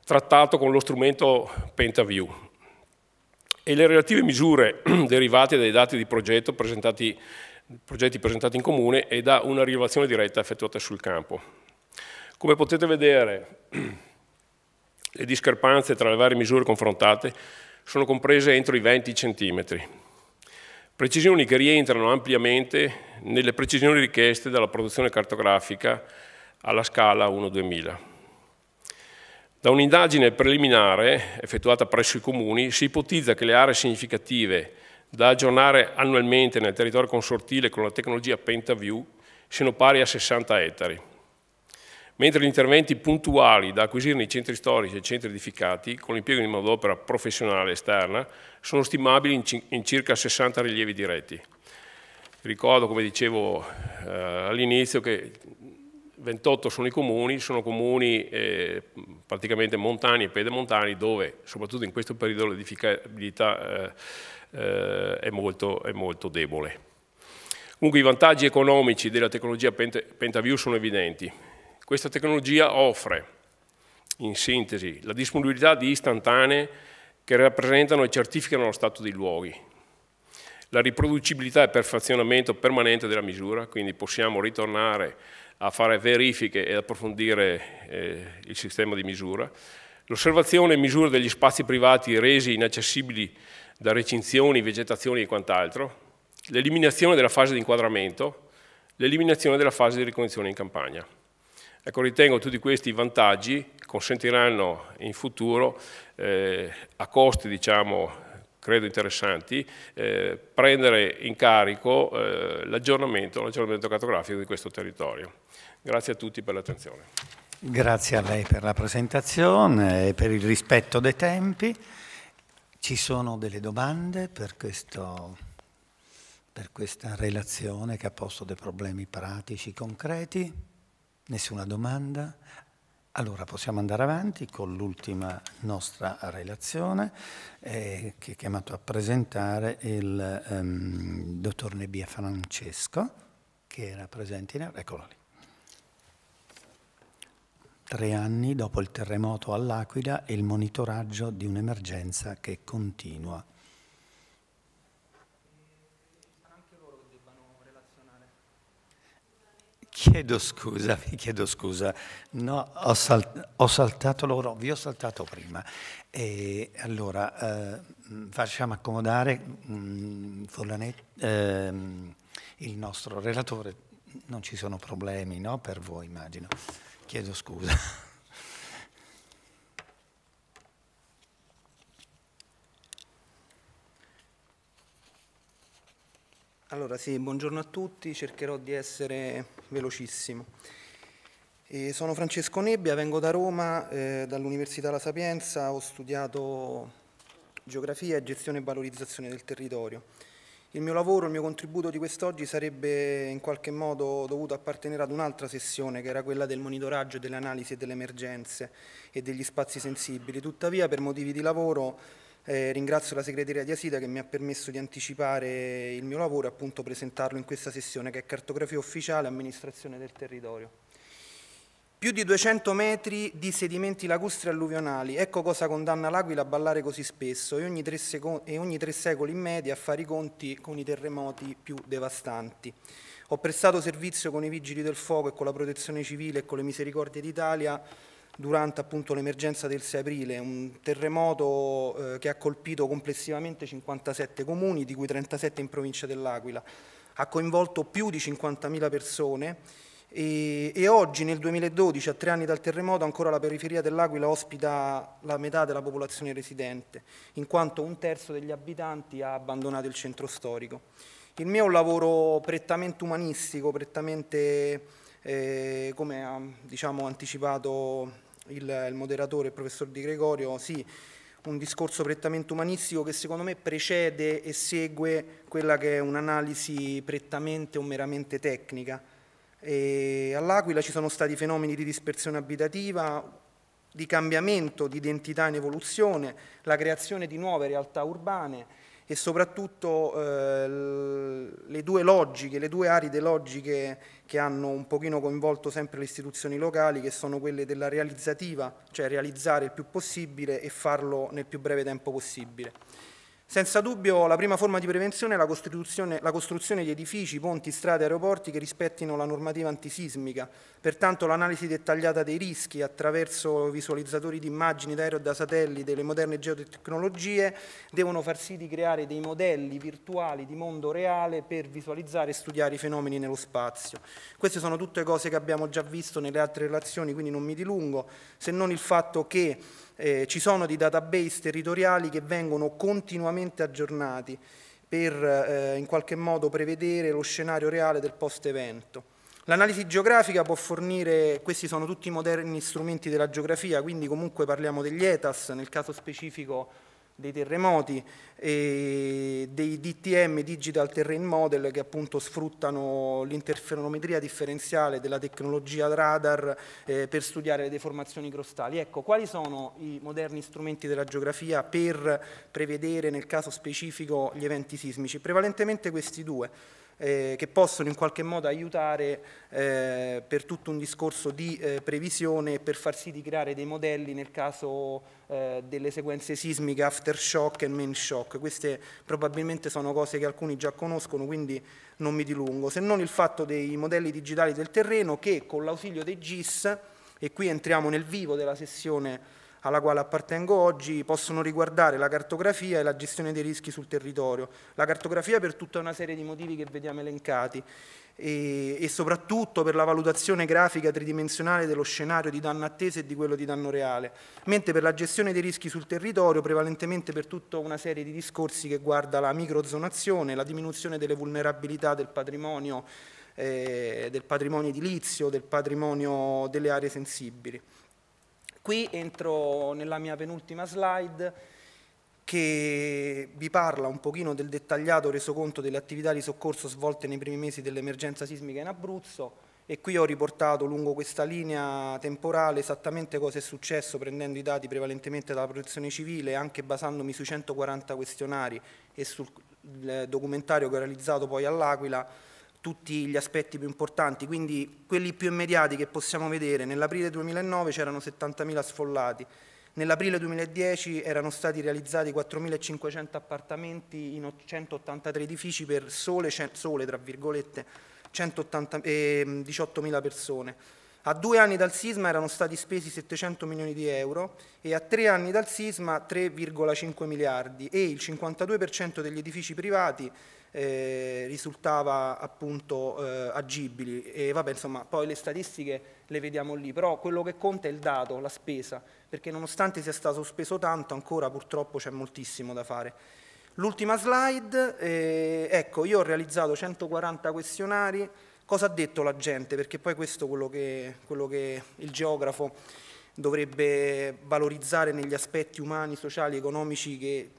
trattato con lo strumento PentaView e le relative misure derivate dai dati di progetto presentati, progetti presentati in comune e da una rilevazione diretta effettuata sul campo. Come potete vedere, le discrepanze tra le varie misure confrontate sono comprese entro i 20 cm. Precisioni che rientrano ampiamente nelle precisioni richieste dalla produzione cartografica alla scala 1-2000. Da un'indagine preliminare effettuata presso i comuni si ipotizza che le aree significative da aggiornare annualmente nel territorio consortile con la tecnologia PentaView siano pari a 60 ettari, mentre gli interventi puntuali da acquisire nei centri storici e centri edificati con l'impiego di manodopera professionale esterna sono stimabili in, circa 60 rilievi diretti. Ricordo, come dicevo eh, all'inizio, che 28 sono i comuni, sono comuni eh, praticamente montani e pedemontani dove soprattutto in questo periodo l'edificabilità eh, eh è, molto, è molto debole. Comunque i vantaggi economici della tecnologia PentaView sono evidenti. Questa tecnologia offre, in sintesi, la disponibilità di istantanee che rappresentano e certificano lo stato dei luoghi, la riproducibilità e perfezionamento permanente della misura, quindi possiamo ritornare a fare verifiche e approfondire eh, il sistema di misura, l'osservazione e misura degli spazi privati resi inaccessibili da recinzioni, vegetazioni e quant'altro, l'eliminazione della fase di inquadramento, l'eliminazione della fase di ricognizione in campagna. Ecco, ritengo tutti questi vantaggi consentiranno in futuro, eh, a costi diciamo, credo interessanti, eh, prendere in carico eh, l'aggiornamento, l'aggiornamento cartografico di questo territorio. Grazie a tutti per l'attenzione. Grazie a lei per la presentazione e per il rispetto dei tempi. Ci sono delle domande per, questo, per questa relazione che ha posto dei problemi pratici concreti? Nessuna domanda? Allora possiamo andare avanti con l'ultima nostra relazione eh, che è chiamato a presentare il ehm, dottor Nebbia Francesco che era presente in Aula. Eccolo lì. Tre anni dopo il terremoto all'Aquila e il monitoraggio di un'emergenza che continua. Chiedo scusa, vi chiedo scusa, no, ho, sal ho saltato loro, vi ho saltato prima. E allora eh, facciamo accomodare mh, mm, Forlanet, eh, il nostro relatore, non ci sono problemi no, per voi immagino, chiedo scusa. Allora sì, buongiorno a tutti, cercherò di essere velocissimo. E eh, sono Francesco Nebbia, vengo da Roma, eh, dall'Università La Sapienza, ho studiato geografia e gestione e valorizzazione del territorio. Il mio lavoro, il mio contributo di quest'oggi sarebbe in qualche modo dovuto appartenere ad un'altra sessione che era quella del monitoraggio, dell'analisi e delle emergenze e degli spazi sensibili. Tuttavia per motivi di lavoro eh, ringrazio la segreteria di Asida che mi ha permesso di anticipare il mio lavoro e appunto presentarlo in questa sessione che è cartografia ufficiale e amministrazione del territorio. Più di 200 metri di sedimenti lacustri alluvionali, ecco cosa condanna l'Aquila a ballare così spesso e ogni, tre e ogni tre secoli in media a fare i conti con i terremoti più devastanti. Ho prestato servizio con i Vigili del Fuoco e con la Protezione Civile e con le Misericordie d'Italia durante appunto, l'emergenza del 6 aprile, un terremoto eh, che ha colpito complessivamente 57 comuni, di cui 37 in provincia dell'Aquila. Ha coinvolto più di 50.000 persone e, e, oggi, nel 2012, a tre anni dal terremoto, ancora la periferia dell'Aquila ospita la metà della popolazione residente, in quanto un terzo degli abitanti ha abbandonato il centro storico. Il mio è un lavoro prettamente umanistico, prettamente, eh, come ha diciamo, anticipato il, il moderatore, il professor Di Gregorio, sì, un discorso prettamente umanistico che secondo me precede e segue quella che è un'analisi prettamente o meramente tecnica. E All'Aquila ci sono stati fenomeni di dispersione abitativa, di cambiamento di identità in evoluzione, la creazione di nuove realtà urbane e soprattutto eh, le due logiche, le due aride logiche che hanno un pochino coinvolto sempre le istituzioni locali, che sono quelle della realizzativa, cioè realizzare il più possibile e farlo nel più breve tempo possibile. Senza dubbio la prima forma di prevenzione è la costruzione, la costruzione, di edifici, ponti, strade, aeroporti che rispettino la normativa antisismica, pertanto l'analisi dettagliata dei rischi attraverso visualizzatori di immagini da aereo e da satellite, le moderne geotecnologie devono far sì di creare dei modelli virtuali di mondo reale per visualizzare e studiare i fenomeni nello spazio. Queste sono tutte cose che abbiamo già visto nelle altre relazioni, quindi non mi dilungo, se non il fatto che eh, ci sono dei database territoriali che vengono continuamente aggiornati per eh, in qualche modo prevedere lo scenario reale del post-evento. L'analisi geografica può fornire, questi sono tutti i moderni strumenti della geografia, quindi comunque parliamo degli ETAS, nel caso specifico dei terremoti, e dei DTM Digital Terrain Model che appunto sfruttano l'interferometria differenziale della tecnologia radar eh, per studiare le deformazioni crostali. Ecco, quali sono i moderni strumenti della geografia per prevedere nel caso specifico gli eventi sismici? Prevalentemente questi due eh, che possono in qualche modo aiutare eh, per tutto un discorso di eh, previsione e per far sì di creare dei modelli nel caso eh, delle sequenze sismiche aftershock e main shock. Queste probabilmente sono cose che alcuni già conoscono, quindi non mi dilungo, se non il fatto dei modelli digitali del terreno che con l'ausilio dei GIS, e qui entriamo nel vivo della sessione alla quale appartengo oggi possono riguardare la cartografia e la gestione dei rischi sul territorio. La cartografia per tutta una serie di motivi che vediamo elencati e, e soprattutto per la valutazione grafica tridimensionale dello scenario di danno atteso e di quello di danno reale, mentre per la gestione dei rischi sul territorio prevalentemente per tutta una serie di discorsi che guarda la microzonazione, la diminuzione delle vulnerabilità del patrimonio, eh, del patrimonio edilizio, del patrimonio delle aree sensibili. Qui entro nella mia penultima slide che vi parla un pochino del dettagliato resoconto delle attività di soccorso svolte nei primi mesi dell'emergenza sismica in Abruzzo e qui ho riportato lungo questa linea temporale esattamente cosa è successo prendendo i dati prevalentemente dalla protezione civile anche basandomi sui 140 questionari e sul documentario che ho realizzato poi all'Aquila tutti gli aspetti più importanti, quindi quelli più immediati che possiamo vedere, nell'aprile 2009 c'erano 70.000 sfollati, nell'aprile 2010 erano stati realizzati 4.500 appartamenti in 183 edifici per sole, sole tra virgolette, 180, eh, 18.000 persone. A due anni dal sisma erano stati spesi 700 milioni di euro e a tre anni dal sisma 3,5 miliardi e il 52% degli edifici privati eh, risultava appunto eh, agibili e vabbè insomma poi le statistiche le vediamo lì però quello che conta è il dato, la spesa perché nonostante sia stato speso tanto ancora purtroppo c'è moltissimo da fare l'ultima slide eh, ecco io ho realizzato 140 questionari cosa ha detto la gente perché poi questo è quello che, quello che il geografo dovrebbe valorizzare negli aspetti umani, sociali, economici che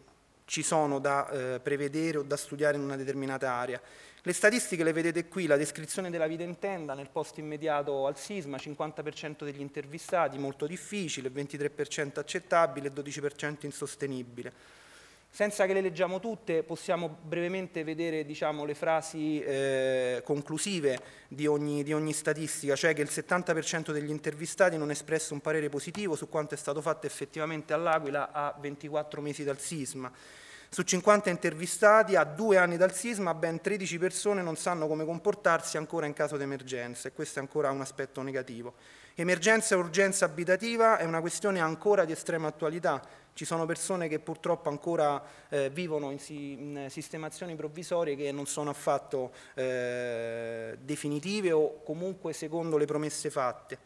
ci sono da eh, prevedere o da studiare in una determinata area. Le statistiche le vedete qui, la descrizione della vita in tenda nel post immediato al sisma, 50% degli intervistati molto difficile, 23% accettabile e 12% insostenibile. Senza che le leggiamo tutte, possiamo brevemente vedere diciamo, le frasi eh, conclusive di ogni, di ogni, statistica, cioè che il 70% degli intervistati non ha espresso un parere positivo su quanto è stato fatto effettivamente all'Aquila a 24 mesi dal sisma. Su 50 intervistati a due anni dal sisma, ben 13 persone non sanno come comportarsi ancora in caso di emergenza e questo è ancora un aspetto negativo. Emergenza e urgenza abitativa è una questione ancora di estrema attualità. Ci sono persone che purtroppo ancora eh, vivono in, si, in, sistemazioni provvisorie che non sono affatto eh, definitive o comunque secondo le promesse fatte.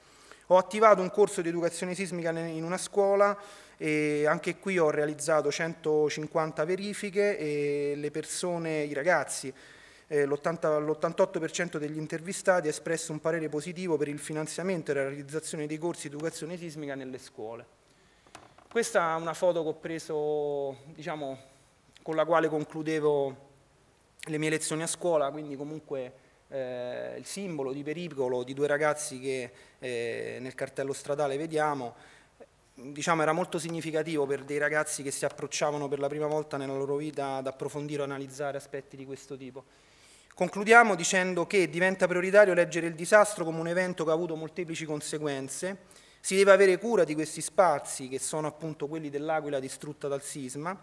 Ho attivato un corso di educazione sismica in una scuola e anche qui ho realizzato 150 verifiche e le persone, i ragazzi, eh, l'88% degli intervistati ha espresso un parere positivo per il finanziamento e la realizzazione dei corsi di educazione sismica nelle scuole. Questa è una foto che ho preso, diciamo, con la quale concludevo le mie lezioni a scuola, quindi comunque eh, il simbolo di pericolo di due ragazzi che eh, nel cartello stradale vediamo, diciamo era molto significativo per dei ragazzi che si approcciavano per la prima volta nella loro vita ad approfondire o analizzare aspetti di questo tipo. Concludiamo dicendo che diventa prioritario leggere il disastro come un evento che ha avuto molteplici conseguenze, si deve avere cura di questi spazi che sono appunto quelli dell'Aquila distrutta dal sisma,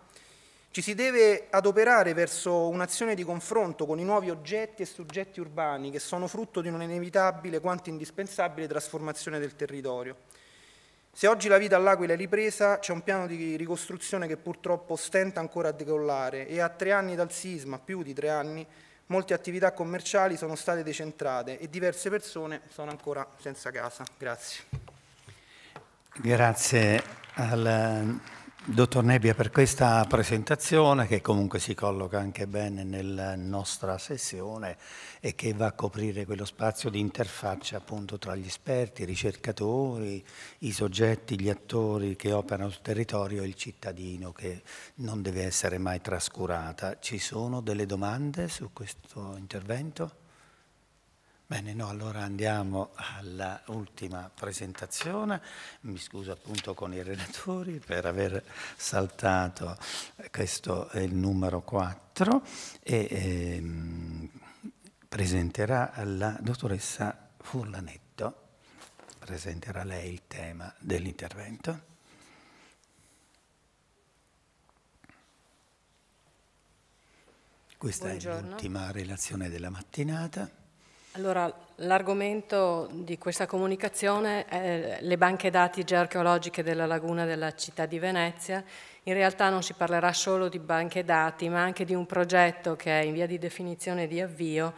ci si deve adoperare verso un'azione di confronto con i nuovi oggetti e soggetti urbani che sono frutto di un'inevitabile quanto indispensabile trasformazione del territorio. Se oggi la vita all'Aquila è ripresa, c'è un piano di ricostruzione che purtroppo stenta ancora a decollare e a tre anni dal sisma, più di tre anni, molte attività commerciali sono state decentrate e diverse persone sono ancora senza casa. Grazie. Grazie al Dottor Nebbia, per questa presentazione che comunque si colloca anche bene nella nostra sessione e che va a coprire quello spazio di interfaccia appunto tra gli esperti, i ricercatori, i soggetti, gli attori che operano sul territorio e il cittadino che non deve essere mai trascurata. Ci sono delle domande su questo intervento? Bene, no, allora andiamo all'ultima presentazione. Mi scuso appunto con i relatori per aver saltato questo è eh, il numero 4 e ehm, presenterà la dottoressa Furlanetto, presenterà lei il tema dell'intervento. Questa Buongiorno. è l'ultima relazione della mattinata. Allora, l'argomento di questa comunicazione è le banche dati gearcheologiche della laguna della città di Venezia. In realtà non si parlerà solo di banche dati, ma anche di un progetto che è in via di definizione di avvio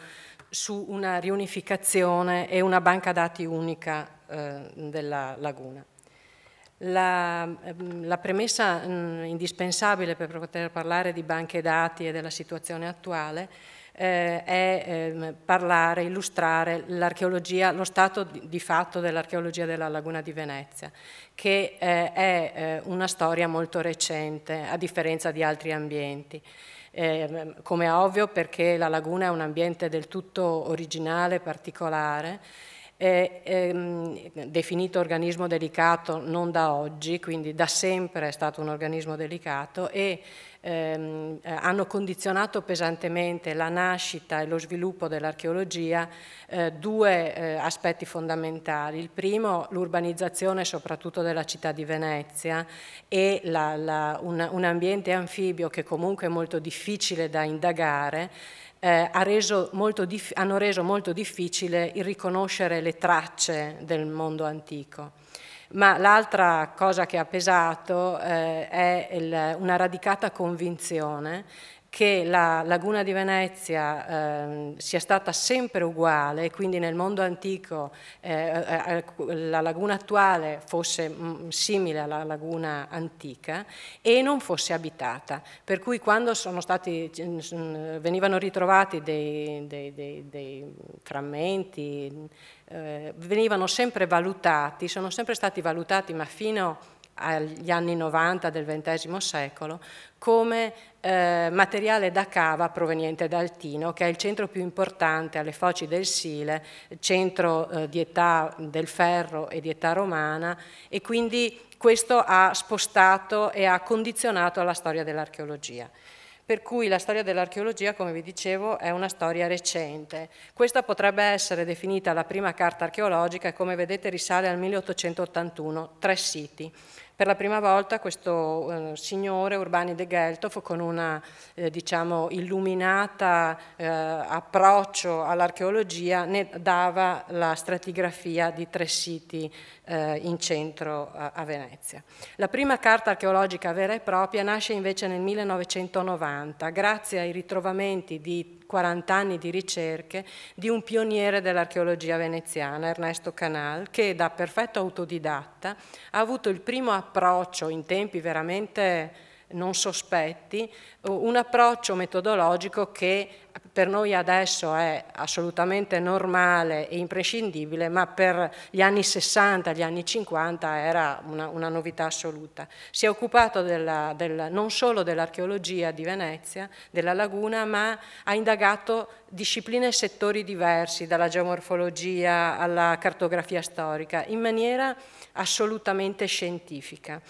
su una riunificazione e una banca dati unica eh, della laguna. La, ehm, la, premessa mh, mm, indispensabile per poter parlare di banche dati e della situazione attuale eh, è eh, parlare, illustrare lo stato di fatto dell'archeologia della Laguna di Venezia, che eh, è eh, una storia molto recente, a differenza di altri ambienti. Ehm, come è ovvio perché la laguna è un ambiente del tutto originale, particolare, eh, ehm, definito organismo delicato non da oggi, quindi da sempre è stato un organismo delicato e ehm, eh, hanno condizionato pesantemente la nascita e lo sviluppo dell'archeologia eh, due eh, aspetti fondamentali. Il primo, l'urbanizzazione soprattutto della città di Venezia e la, la, un, un ambiente anfibio che comunque è molto difficile da indagare eh, ha reso hanno reso molto difficile il riconoscere le tracce del mondo antico. Ma l'altra cosa che ha pesato eh, è il, una radicata convinzione che la laguna di Venezia eh, sia stata sempre uguale, quindi nel mondo antico eh, eh, eh la laguna attuale fosse mm, simile alla laguna antica e non fosse abitata. Per cui quando stati, venivano ritrovati dei, dei, dei, dei frammenti, eh, venivano sempre valutati, sono sempre stati valutati, ma fino agli anni 90 del XX secolo, come eh, materiale da cava proveniente dal Tino, che è il centro più importante alle foci del Sile, centro eh, di età del ferro e di età romana, e quindi questo ha spostato e ha condizionato la storia dell'archeologia per cui la storia dell'archeologia, come vi dicevo, è una storia recente. Questa potrebbe essere definita la prima carta archeologica e come vedete risale al 1881, tre siti. Per la prima volta questo eh, signore Urbani de Geltof con una eh, diciamo, illuminata eh, approccio all'archeologia ne dava la stratigrafia di tre siti eh, in centro a, a Venezia. La prima carta archeologica vera e propria nasce invece nel 1990 grazie ai ritrovamenti di 40 anni di ricerche di un pioniere dell'archeologia veneziana, Ernesto Canal, che da perfetto autodidatta ha avuto il primo approccio in tempi veramente non sospetti, un approccio metodologico che per noi adesso è assolutamente normale e imprescindibile, ma per gli anni 60, gli anni 50 era una, una novità assoluta. Si è occupato della, della, non solo dell'archeologia di Venezia, della laguna, ma ha indagato discipline e settori diversi, dalla geomorfologia alla cartografia storica, in maniera assolutamente scientifica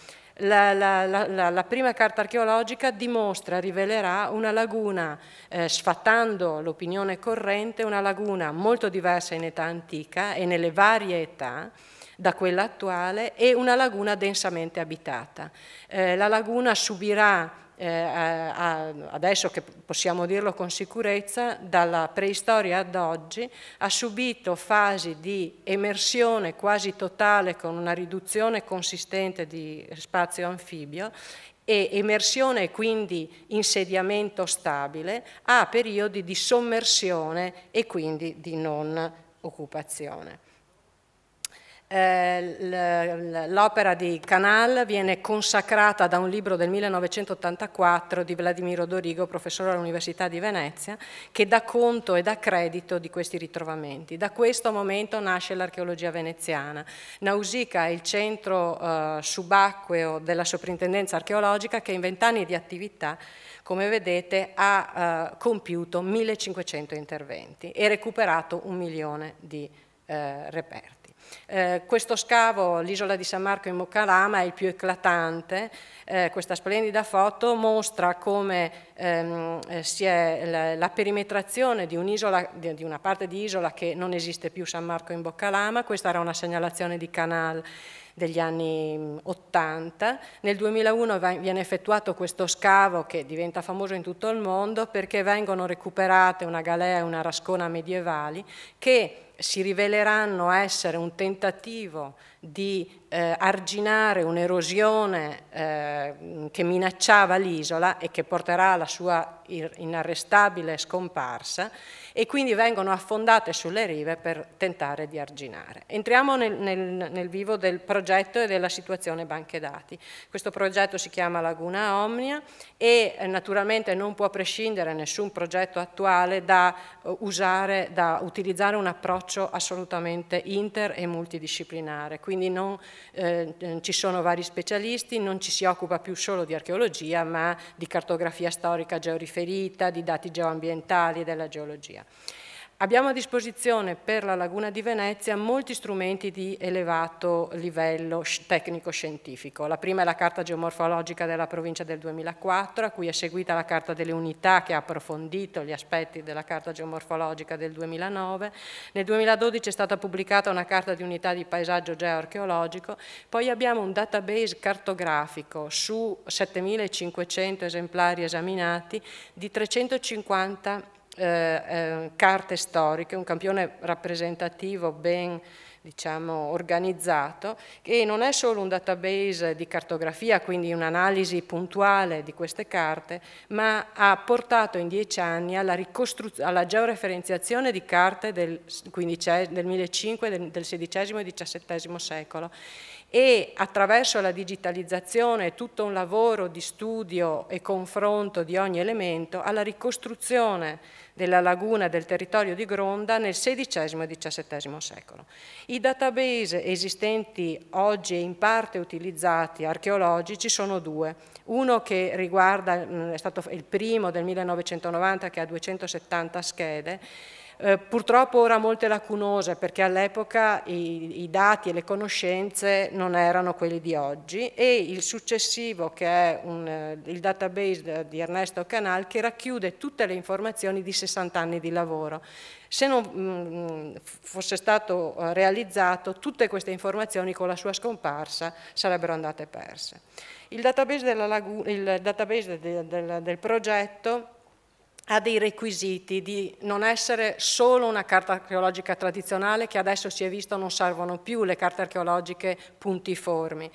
la, la, la, la, prima carta archeologica dimostra, rivelerà una laguna, eh, sfatando l'opinione corrente, una laguna molto diversa in età antica e nelle varie età da quella attuale e una laguna densamente abitata. Eh, la laguna subirà eh, a, adesso che possiamo dirlo con sicurezza, dalla preistoria ad oggi, ha subito fasi di emersione quasi totale con una riduzione consistente di spazio anfibio e emersione e quindi insediamento stabile a periodi di sommersione e quindi di non occupazione eh, l'opera di Canal viene consacrata da un libro del 1984 di Vladimiro Dorigo, professore all'Università di Venezia, che dà conto e dà credito di questi ritrovamenti. Da questo momento nasce l'archeologia veneziana. Nausica è il centro eh, subacqueo della soprintendenza archeologica che in vent'anni di attività come vedete, ha eh, compiuto 1500 interventi e recuperato un milione di eh, reperti. Eh, questo scavo, l'isola di San Marco in Moccarama, è il più eclatante. Eh, questa splendida foto mostra come ehm, eh, la, la, perimetrazione di, un di, di una parte di isola che non esiste più San Marco in Boccalama, questa era una segnalazione di Canal degli anni 80. Nel 2001 viene effettuato questo scavo che diventa famoso in tutto il mondo perché vengono recuperate una galea e una rascona medievali che si riveleranno essere un tentativo di eh, arginare un'erosione eh, che minacciava l'isola e che porterà alla sua inarrestabile scomparsa e quindi vengono affondate sulle rive per tentare di arginare. Entriamo nel, nel, nel vivo del progetto e della situazione banche dati. Questo progetto si chiama Laguna Omnia e eh, naturalmente non può prescindere nessun progetto attuale da, eh, usare, da utilizzare un approccio assolutamente inter e multidisciplinare, quindi non eh, eh, ci sono vari specialisti, non ci si occupa più solo di archeologia ma di cartografia storica georiferita, di dati geoambientali e della geologia. Abbiamo a disposizione per la Laguna di Venezia molti strumenti di elevato livello tecnico-scientifico. La prima è la carta geomorfologica della provincia del 2004, a cui è seguita la carta delle unità che ha approfondito gli aspetti della carta geomorfologica del 2009. Nel 2012 è stata pubblicata una carta di unità di paesaggio geoarcheologico. Poi abbiamo un database cartografico su 7500 esemplari esaminati di 350 eh, eh, carte storiche, un campione rappresentativo ben diciamo, organizzato, che non è solo un database di cartografia, quindi un'analisi puntuale di queste carte, ma ha portato in dieci anni alla, alla georeferenziazione di carte del, 15, del 1500, del, del XVI e XVII secolo e attraverso la digitalizzazione e tutto un lavoro di studio e confronto di ogni elemento alla ricostruzione della laguna del territorio di Gronda nel XVI e XVII secolo. I database esistenti oggi e in parte utilizzati archeologici sono due. Uno che riguarda, mm, è stato il primo del 1990 che ha 270 schede eh, purtroppo ora molte lacunose perché all'epoca i, i, dati e le conoscenze non erano quelli di oggi e il successivo che è un, eh, il database di Ernesto Canal che racchiude tutte le informazioni di 60 anni di lavoro. Se non mm, fosse stato eh, realizzato tutte queste informazioni con la sua scomparsa sarebbero andate perse. Il database, della, il database del, del, del progetto ha dei requisiti di non essere solo una carta archeologica tradizionale che adesso si è visto non servono più le carte archeologiche puntiformi,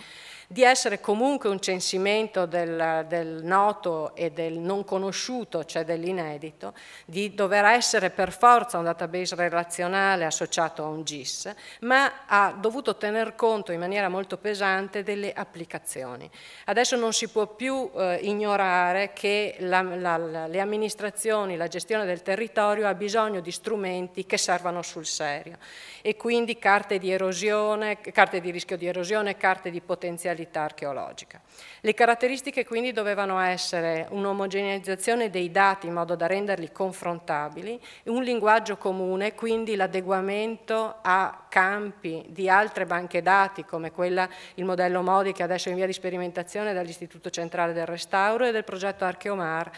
di essere comunque un censimento del, del noto e del non conosciuto, cioè dell'inedito, di dover essere per forza un database relazionale associato a un GIS, ma ha dovuto tener conto in maniera molto pesante delle applicazioni. Adesso non si può più eh, ignorare che la, la, la, le amministrazioni comunicazioni, la gestione del territorio ha bisogno di strumenti che servano sul serio e quindi carte di, erosione, carte di rischio di erosione, carte di potenzialità archeologica. Le caratteristiche quindi dovevano essere un'omogeneizzazione dei dati in modo da renderli confrontabili, un linguaggio comune, quindi l'adeguamento a campi di altre banche dati come quella, il modello Modi che adesso è in via di sperimentazione dall'Istituto Centrale del Restauro e del progetto Archeomar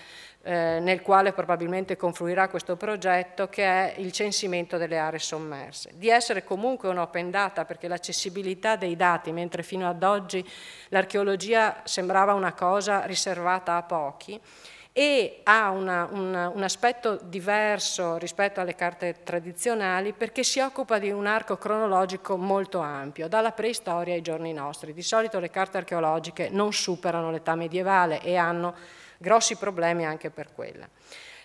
eh, nel quale probabilmente confluirà questo progetto, che è il censimento delle aree sommerse. Di essere comunque un open data, perché l'accessibilità dei dati, mentre fino ad oggi l'archeologia sembrava una cosa riservata a pochi, e ha una, una, un aspetto diverso rispetto alle carte tradizionali perché si occupa di un arco cronologico molto ampio, dalla preistoria ai giorni nostri. Di solito le carte archeologiche non superano l'età medievale e hanno grossi problemi anche per quella.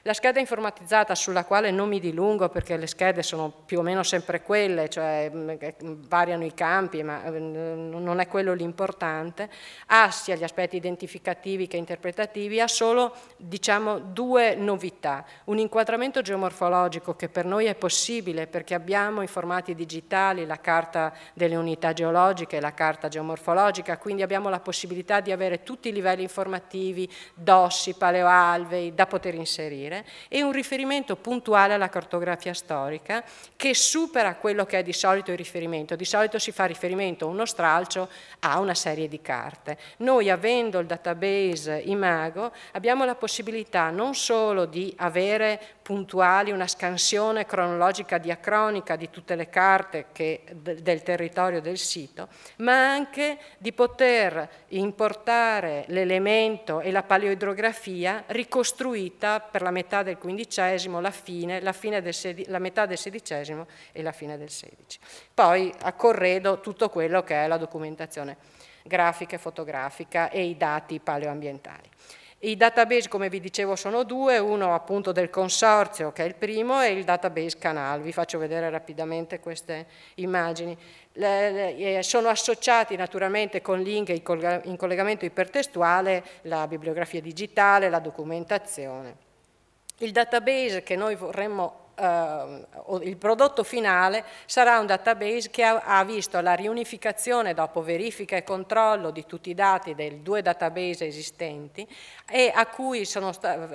La scheda informatizzata sulla quale non mi dilungo perché le schede sono più o meno sempre quelle, cioè mm, mm, variano i campi, ma eh, non è quello l'importante, ha sia gli aspetti identificativi che interpretativi, ha solo diciamo, due novità. Un inquadramento geomorfologico che per noi è possibile perché abbiamo i formati digitali, la carta delle unità geologiche, la carta geomorfologica, quindi abbiamo la possibilità di avere tutti i livelli informativi, dossi, paleoalvei, da poter inserire dire, e un riferimento puntuale alla cartografia storica che supera quello che è di solito il riferimento. Di solito si fa riferimento, uno stralcio, a una serie di carte. Noi avendo il database Imago abbiamo la possibilità non solo di avere puntuali una scansione cronologica diacronica di tutte le carte che, del territorio del sito, ma anche di poter importare l'elemento e la paleoidrografia ricostruita per la metà metà del XV, la fine, la, fine del la metà del XVI e la fine del XVI. Poi a corredo tutto quello che è la documentazione grafica e fotografica e i dati paleoambientali. I database, come vi dicevo, sono due, uno appunto del consorzio, che è il primo, e il database canal. Vi faccio vedere rapidamente queste immagini. Eh, sono associati naturalmente con link in collegamento ipertestuale la bibliografia digitale, la documentazione il database che noi vorremmo Uh, il prodotto finale sarà un database che ha, ha, visto la riunificazione dopo verifica e controllo di tutti i dati dei due database esistenti e a cui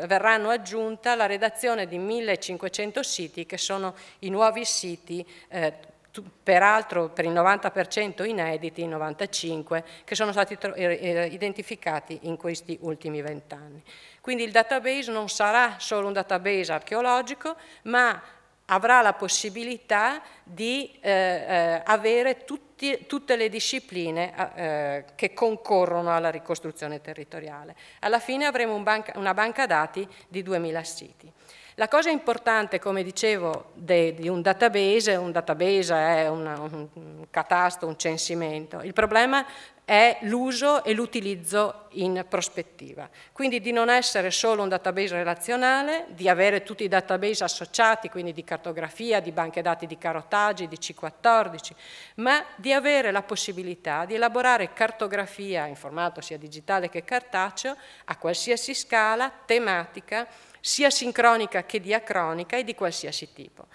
verranno aggiunta la redazione di 1500 siti che sono i nuovi siti eh, peraltro per il 90% inediti, 95, che sono stati eh, eh, identificati in questi ultimi vent'anni. Quindi il database non sarà solo un database archeologico, ma avrà la possibilità di eh, eh avere tutti, tutte le discipline eh, che concorrono alla ricostruzione territoriale. Alla fine avremo un banca, una banca dati di 2000 siti. La cosa importante, come dicevo, di un database, un database è una, un catasto, un censimento, il problema è l'uso e l'utilizzo in prospettiva. Quindi di non essere solo un database relazionale, di avere tutti i database associati, quindi di cartografia, di banche dati di carotaggi, di C14, ma di avere la possibilità di elaborare cartografia in formato sia digitale che cartaceo a qualsiasi scala, tematica, sia sincronica che diacronica e di qualsiasi tipo.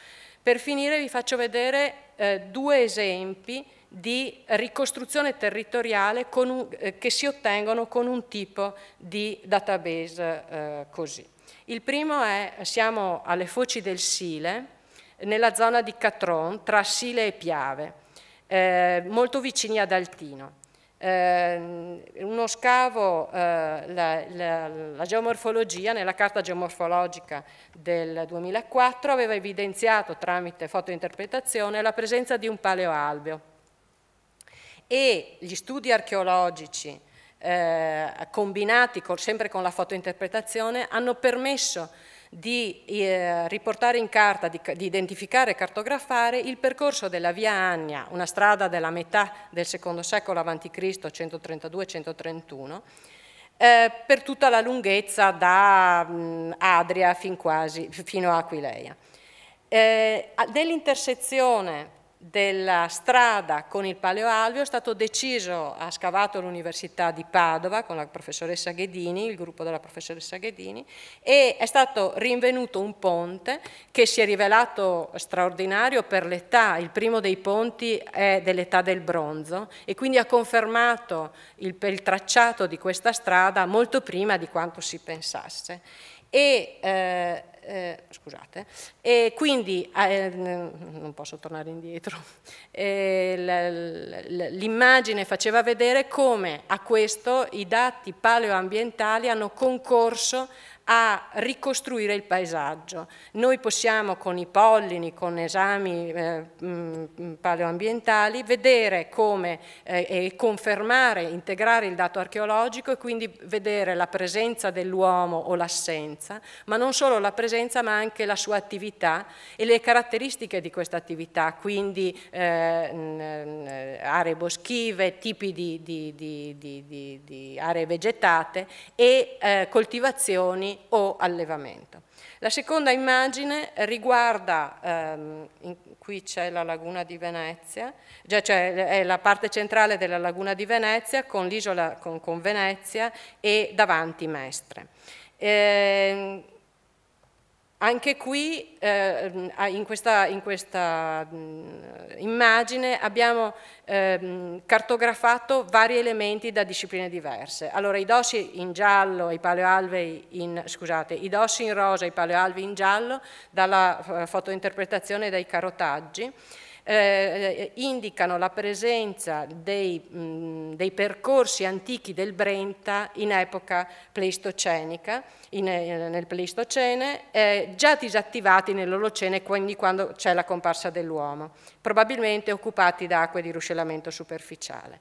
Per finire vi faccio vedere eh, due esempi di ricostruzione territoriale un, eh, che si ottengono con un tipo di database eh, così. Il primo è, siamo alle foci del Sile, nella zona di Catron, tra Sile e Piave, eh, molto vicini ad Altino eh, uno scavo, eh, la, la, la, geomorfologia nella carta geomorfologica del 2004 aveva evidenziato tramite fotointerpretazione la presenza di un paleoalbeo e gli studi archeologici eh, combinati con, sempre con la fotointerpretazione hanno permesso di eh, riportare in carta, di, di, identificare e cartografare il percorso della via Annia, una strada della metà del secondo secolo a.C., 132-131, eh, per tutta la lunghezza da mm, Adria fin quasi, fino a Aquileia. Eh, Nell'intersezione della strada con il paleoalveo è stato deciso, ha scavato l'Università di Padova con la professoressa Ghedini, il gruppo della professoressa Ghedini, e è stato rinvenuto un ponte che si è rivelato straordinario per l'età, il primo dei ponti è dell'età del bronzo e quindi ha confermato il, il tracciato di questa strada molto prima di quanto si pensasse. E, eh, eh, scusate, e quindi, ah, eh, non posso tornare indietro, eh, l'immagine faceva vedere come a questo i dati paleoambientali hanno concorso a ricostruire il paesaggio. Noi possiamo con i pollini, con esami eh, mm, mm, paleoambientali, vedere come eh, e confermare, integrare il dato archeologico e quindi vedere la presenza dell'uomo o l'assenza, ma non solo la presenza ma anche la sua attività e le caratteristiche di questa attività, quindi eh, mm, aree boschive, tipi di, di, di, di aree vegetate e eh, coltivazioni o allevamento. La seconda immagine riguarda, ehm, in, qui c'è la laguna di Venezia, cioè, cioè è la parte centrale della laguna di Venezia con l'isola con, con, Venezia e davanti Mestre. Eh, anche qui, eh, in, questa, in questa mm, immagine, abbiamo ehm, cartografato vari elementi da discipline diverse. Allora, i dossi in giallo, i paleoalvei in, scusate, i dossi in rosa, i paleoalvei in giallo, dalla eh, fotointerpretazione dai carotaggi, eh, eh, indicano la presenza dei, mh, dei, percorsi antichi del Brenta in epoca pleistocenica, in, eh, nel Pleistocene, eh, già disattivati nell'Olocene, quindi quando c'è la comparsa dell'uomo, probabilmente occupati da acque di ruscellamento superficiale.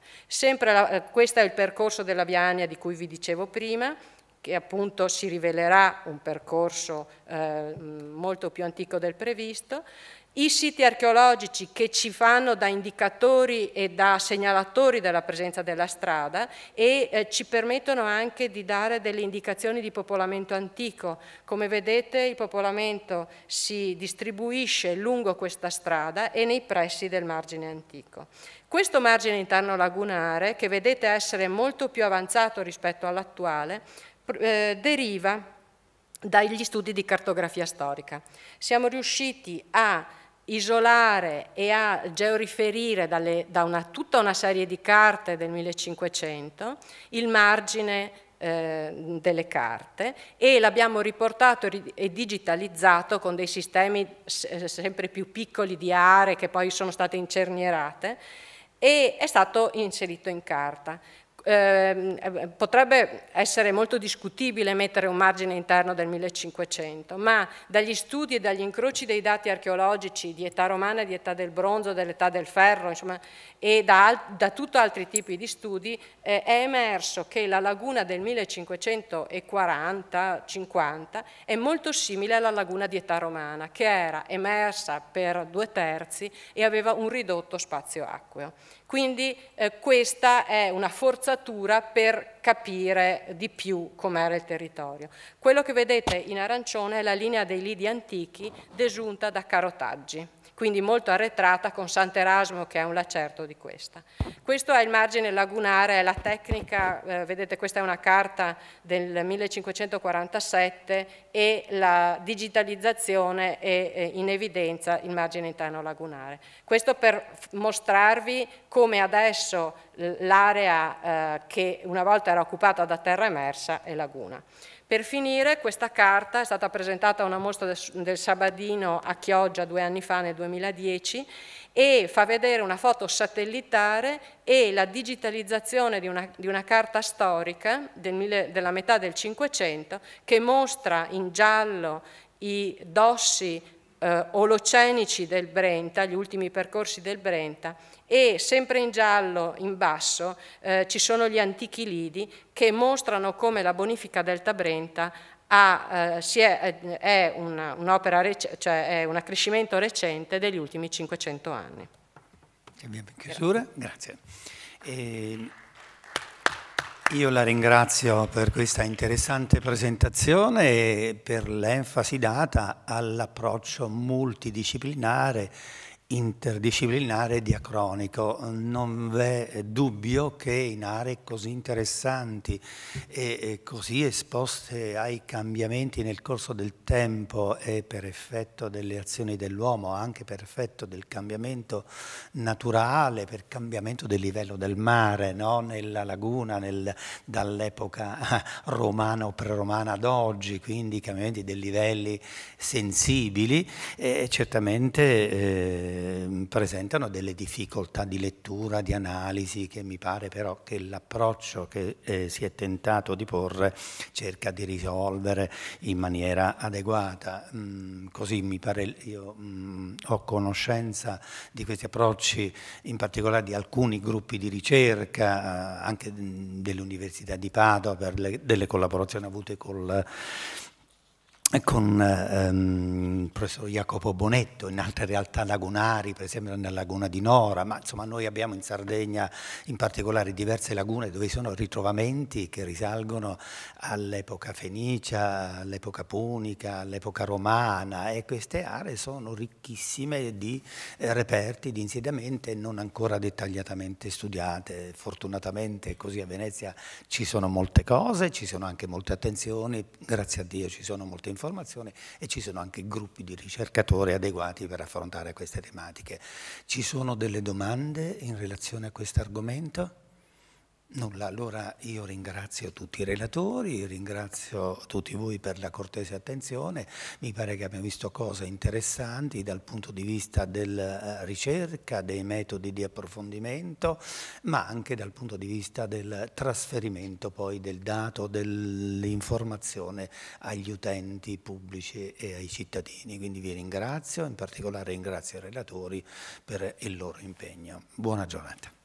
La, eh, questo è il percorso della Viania di cui vi dicevo prima, che appunto si rivelerà un percorso eh, molto più antico del previsto, i siti archeologici che ci fanno da indicatori e da segnalatori della presenza della strada e eh, ci permettono anche di dare delle indicazioni di popolamento antico. Come vedete il popolamento si distribuisce lungo questa strada e nei pressi del margine antico. Questo margine interno lagunare, che vedete essere molto più avanzato rispetto all'attuale, eh, deriva dagli studi di cartografia storica. Siamo riusciti a isolare e a georiferire dalle, da una, tutta una serie di carte del 1500 il margine eh, delle carte e l'abbiamo riportato e digitalizzato con dei sistemi eh, sempre più piccoli di aree che poi sono state incernierate e è stato inserito in carta. Ehm, eh, potrebbe essere molto discutibile mettere un margine interno del 1500, ma dagli studi e dagli incroci dei dati archeologici di età romana, di età del bronzo, dell'età del ferro, insomma, e da, da tutto altri tipi di studi, eh, è emerso che la laguna del 1540-50 è molto simile alla laguna di età romana, che era emersa per due terzi e aveva un ridotto spazio acqueo. Quindi eh, questa è una forzatura per capire di più com'era il territorio. Quello che vedete in arancione è la linea dei lidi antichi desunta da carotaggi quindi molto arretrata con Sant'Erasmo che è un lacerto di questa. Questo è il margine lagunare, è la tecnica, eh, vedete questa è una carta del 1547 e la digitalizzazione è, è eh, in evidenza il margine interno lagunare. Questo per mostrarvi come adesso l'area eh, che una volta era occupata da terra emersa è laguna. Per finire, questa carta è stata presentata a una mostra del Sabadino a Chioggia due anni fa, nel 2010, e fa vedere una foto satellitare e la digitalizzazione di una, di una carta storica del, della metà del Cinquecento che mostra in giallo i dossi eh, olocenici del Brenta, gli ultimi percorsi del Brenta, e sempre in giallo in basso eh, ci sono gli antichi lidi che mostrano come la bonifica del Tabrenta ha, eh, è, eh, è, una, un cioè è un accrescimento recente degli ultimi 500 anni. Abbiamo in chiusura, grazie. E ehm, io la ringrazio per questa interessante presentazione e per l'enfasi data all'approccio multidisciplinare interdisciplinare e diacronico. Non v'è dubbio che in aree così interessanti e così esposte ai cambiamenti nel corso del tempo e per effetto delle azioni dell'uomo, anche per effetto del cambiamento naturale, per cambiamento del livello del mare, no? nella laguna, nel, dall'epoca romana o preromana ad oggi, quindi cambiamenti dei livelli sensibili, eh, certamente eh, Ehm, presentano delle difficoltà di lettura, di analisi, che mi pare però che l'approccio che eh, si è tentato di porre cerca di risolvere in maniera adeguata. Mm, così mi pare, io mm, ho conoscenza di questi approcci, in particolare di alcuni gruppi di ricerca, eh, anche mm, dell'Università di Padova, per le, delle collaborazioni avute col con eh, ehm, il professor Jacopo Bonetto, in altre realtà lagunari, per esempio nella laguna di Nora, ma insomma noi abbiamo in Sardegna in particolare diverse lagune dove sono ritrovamenti che risalgono all'epoca fenicia, all'epoca punica, all'epoca romana e queste aree sono ricchissime di eh, reperti, di insediamenti non ancora dettagliatamente studiate. Fortunatamente così a Venezia ci sono molte cose, ci sono anche molte attenzioni, grazie a Dio ci sono molte informazioni informazione e ci sono anche gruppi di ricercatori adeguati per affrontare queste tematiche. Ci sono delle domande in relazione a questo argomento? Nulla, allora io ringrazio tutti i relatori, ringrazio tutti voi per la cortese attenzione, mi pare che abbiamo visto cose interessanti dal punto di vista della eh, ricerca, dei metodi di approfondimento, ma anche dal punto di vista del trasferimento poi del dato, dell'informazione agli utenti pubblici e ai cittadini. Quindi vi ringrazio, in particolare ringrazio i relatori per il loro impegno. Buona giornata.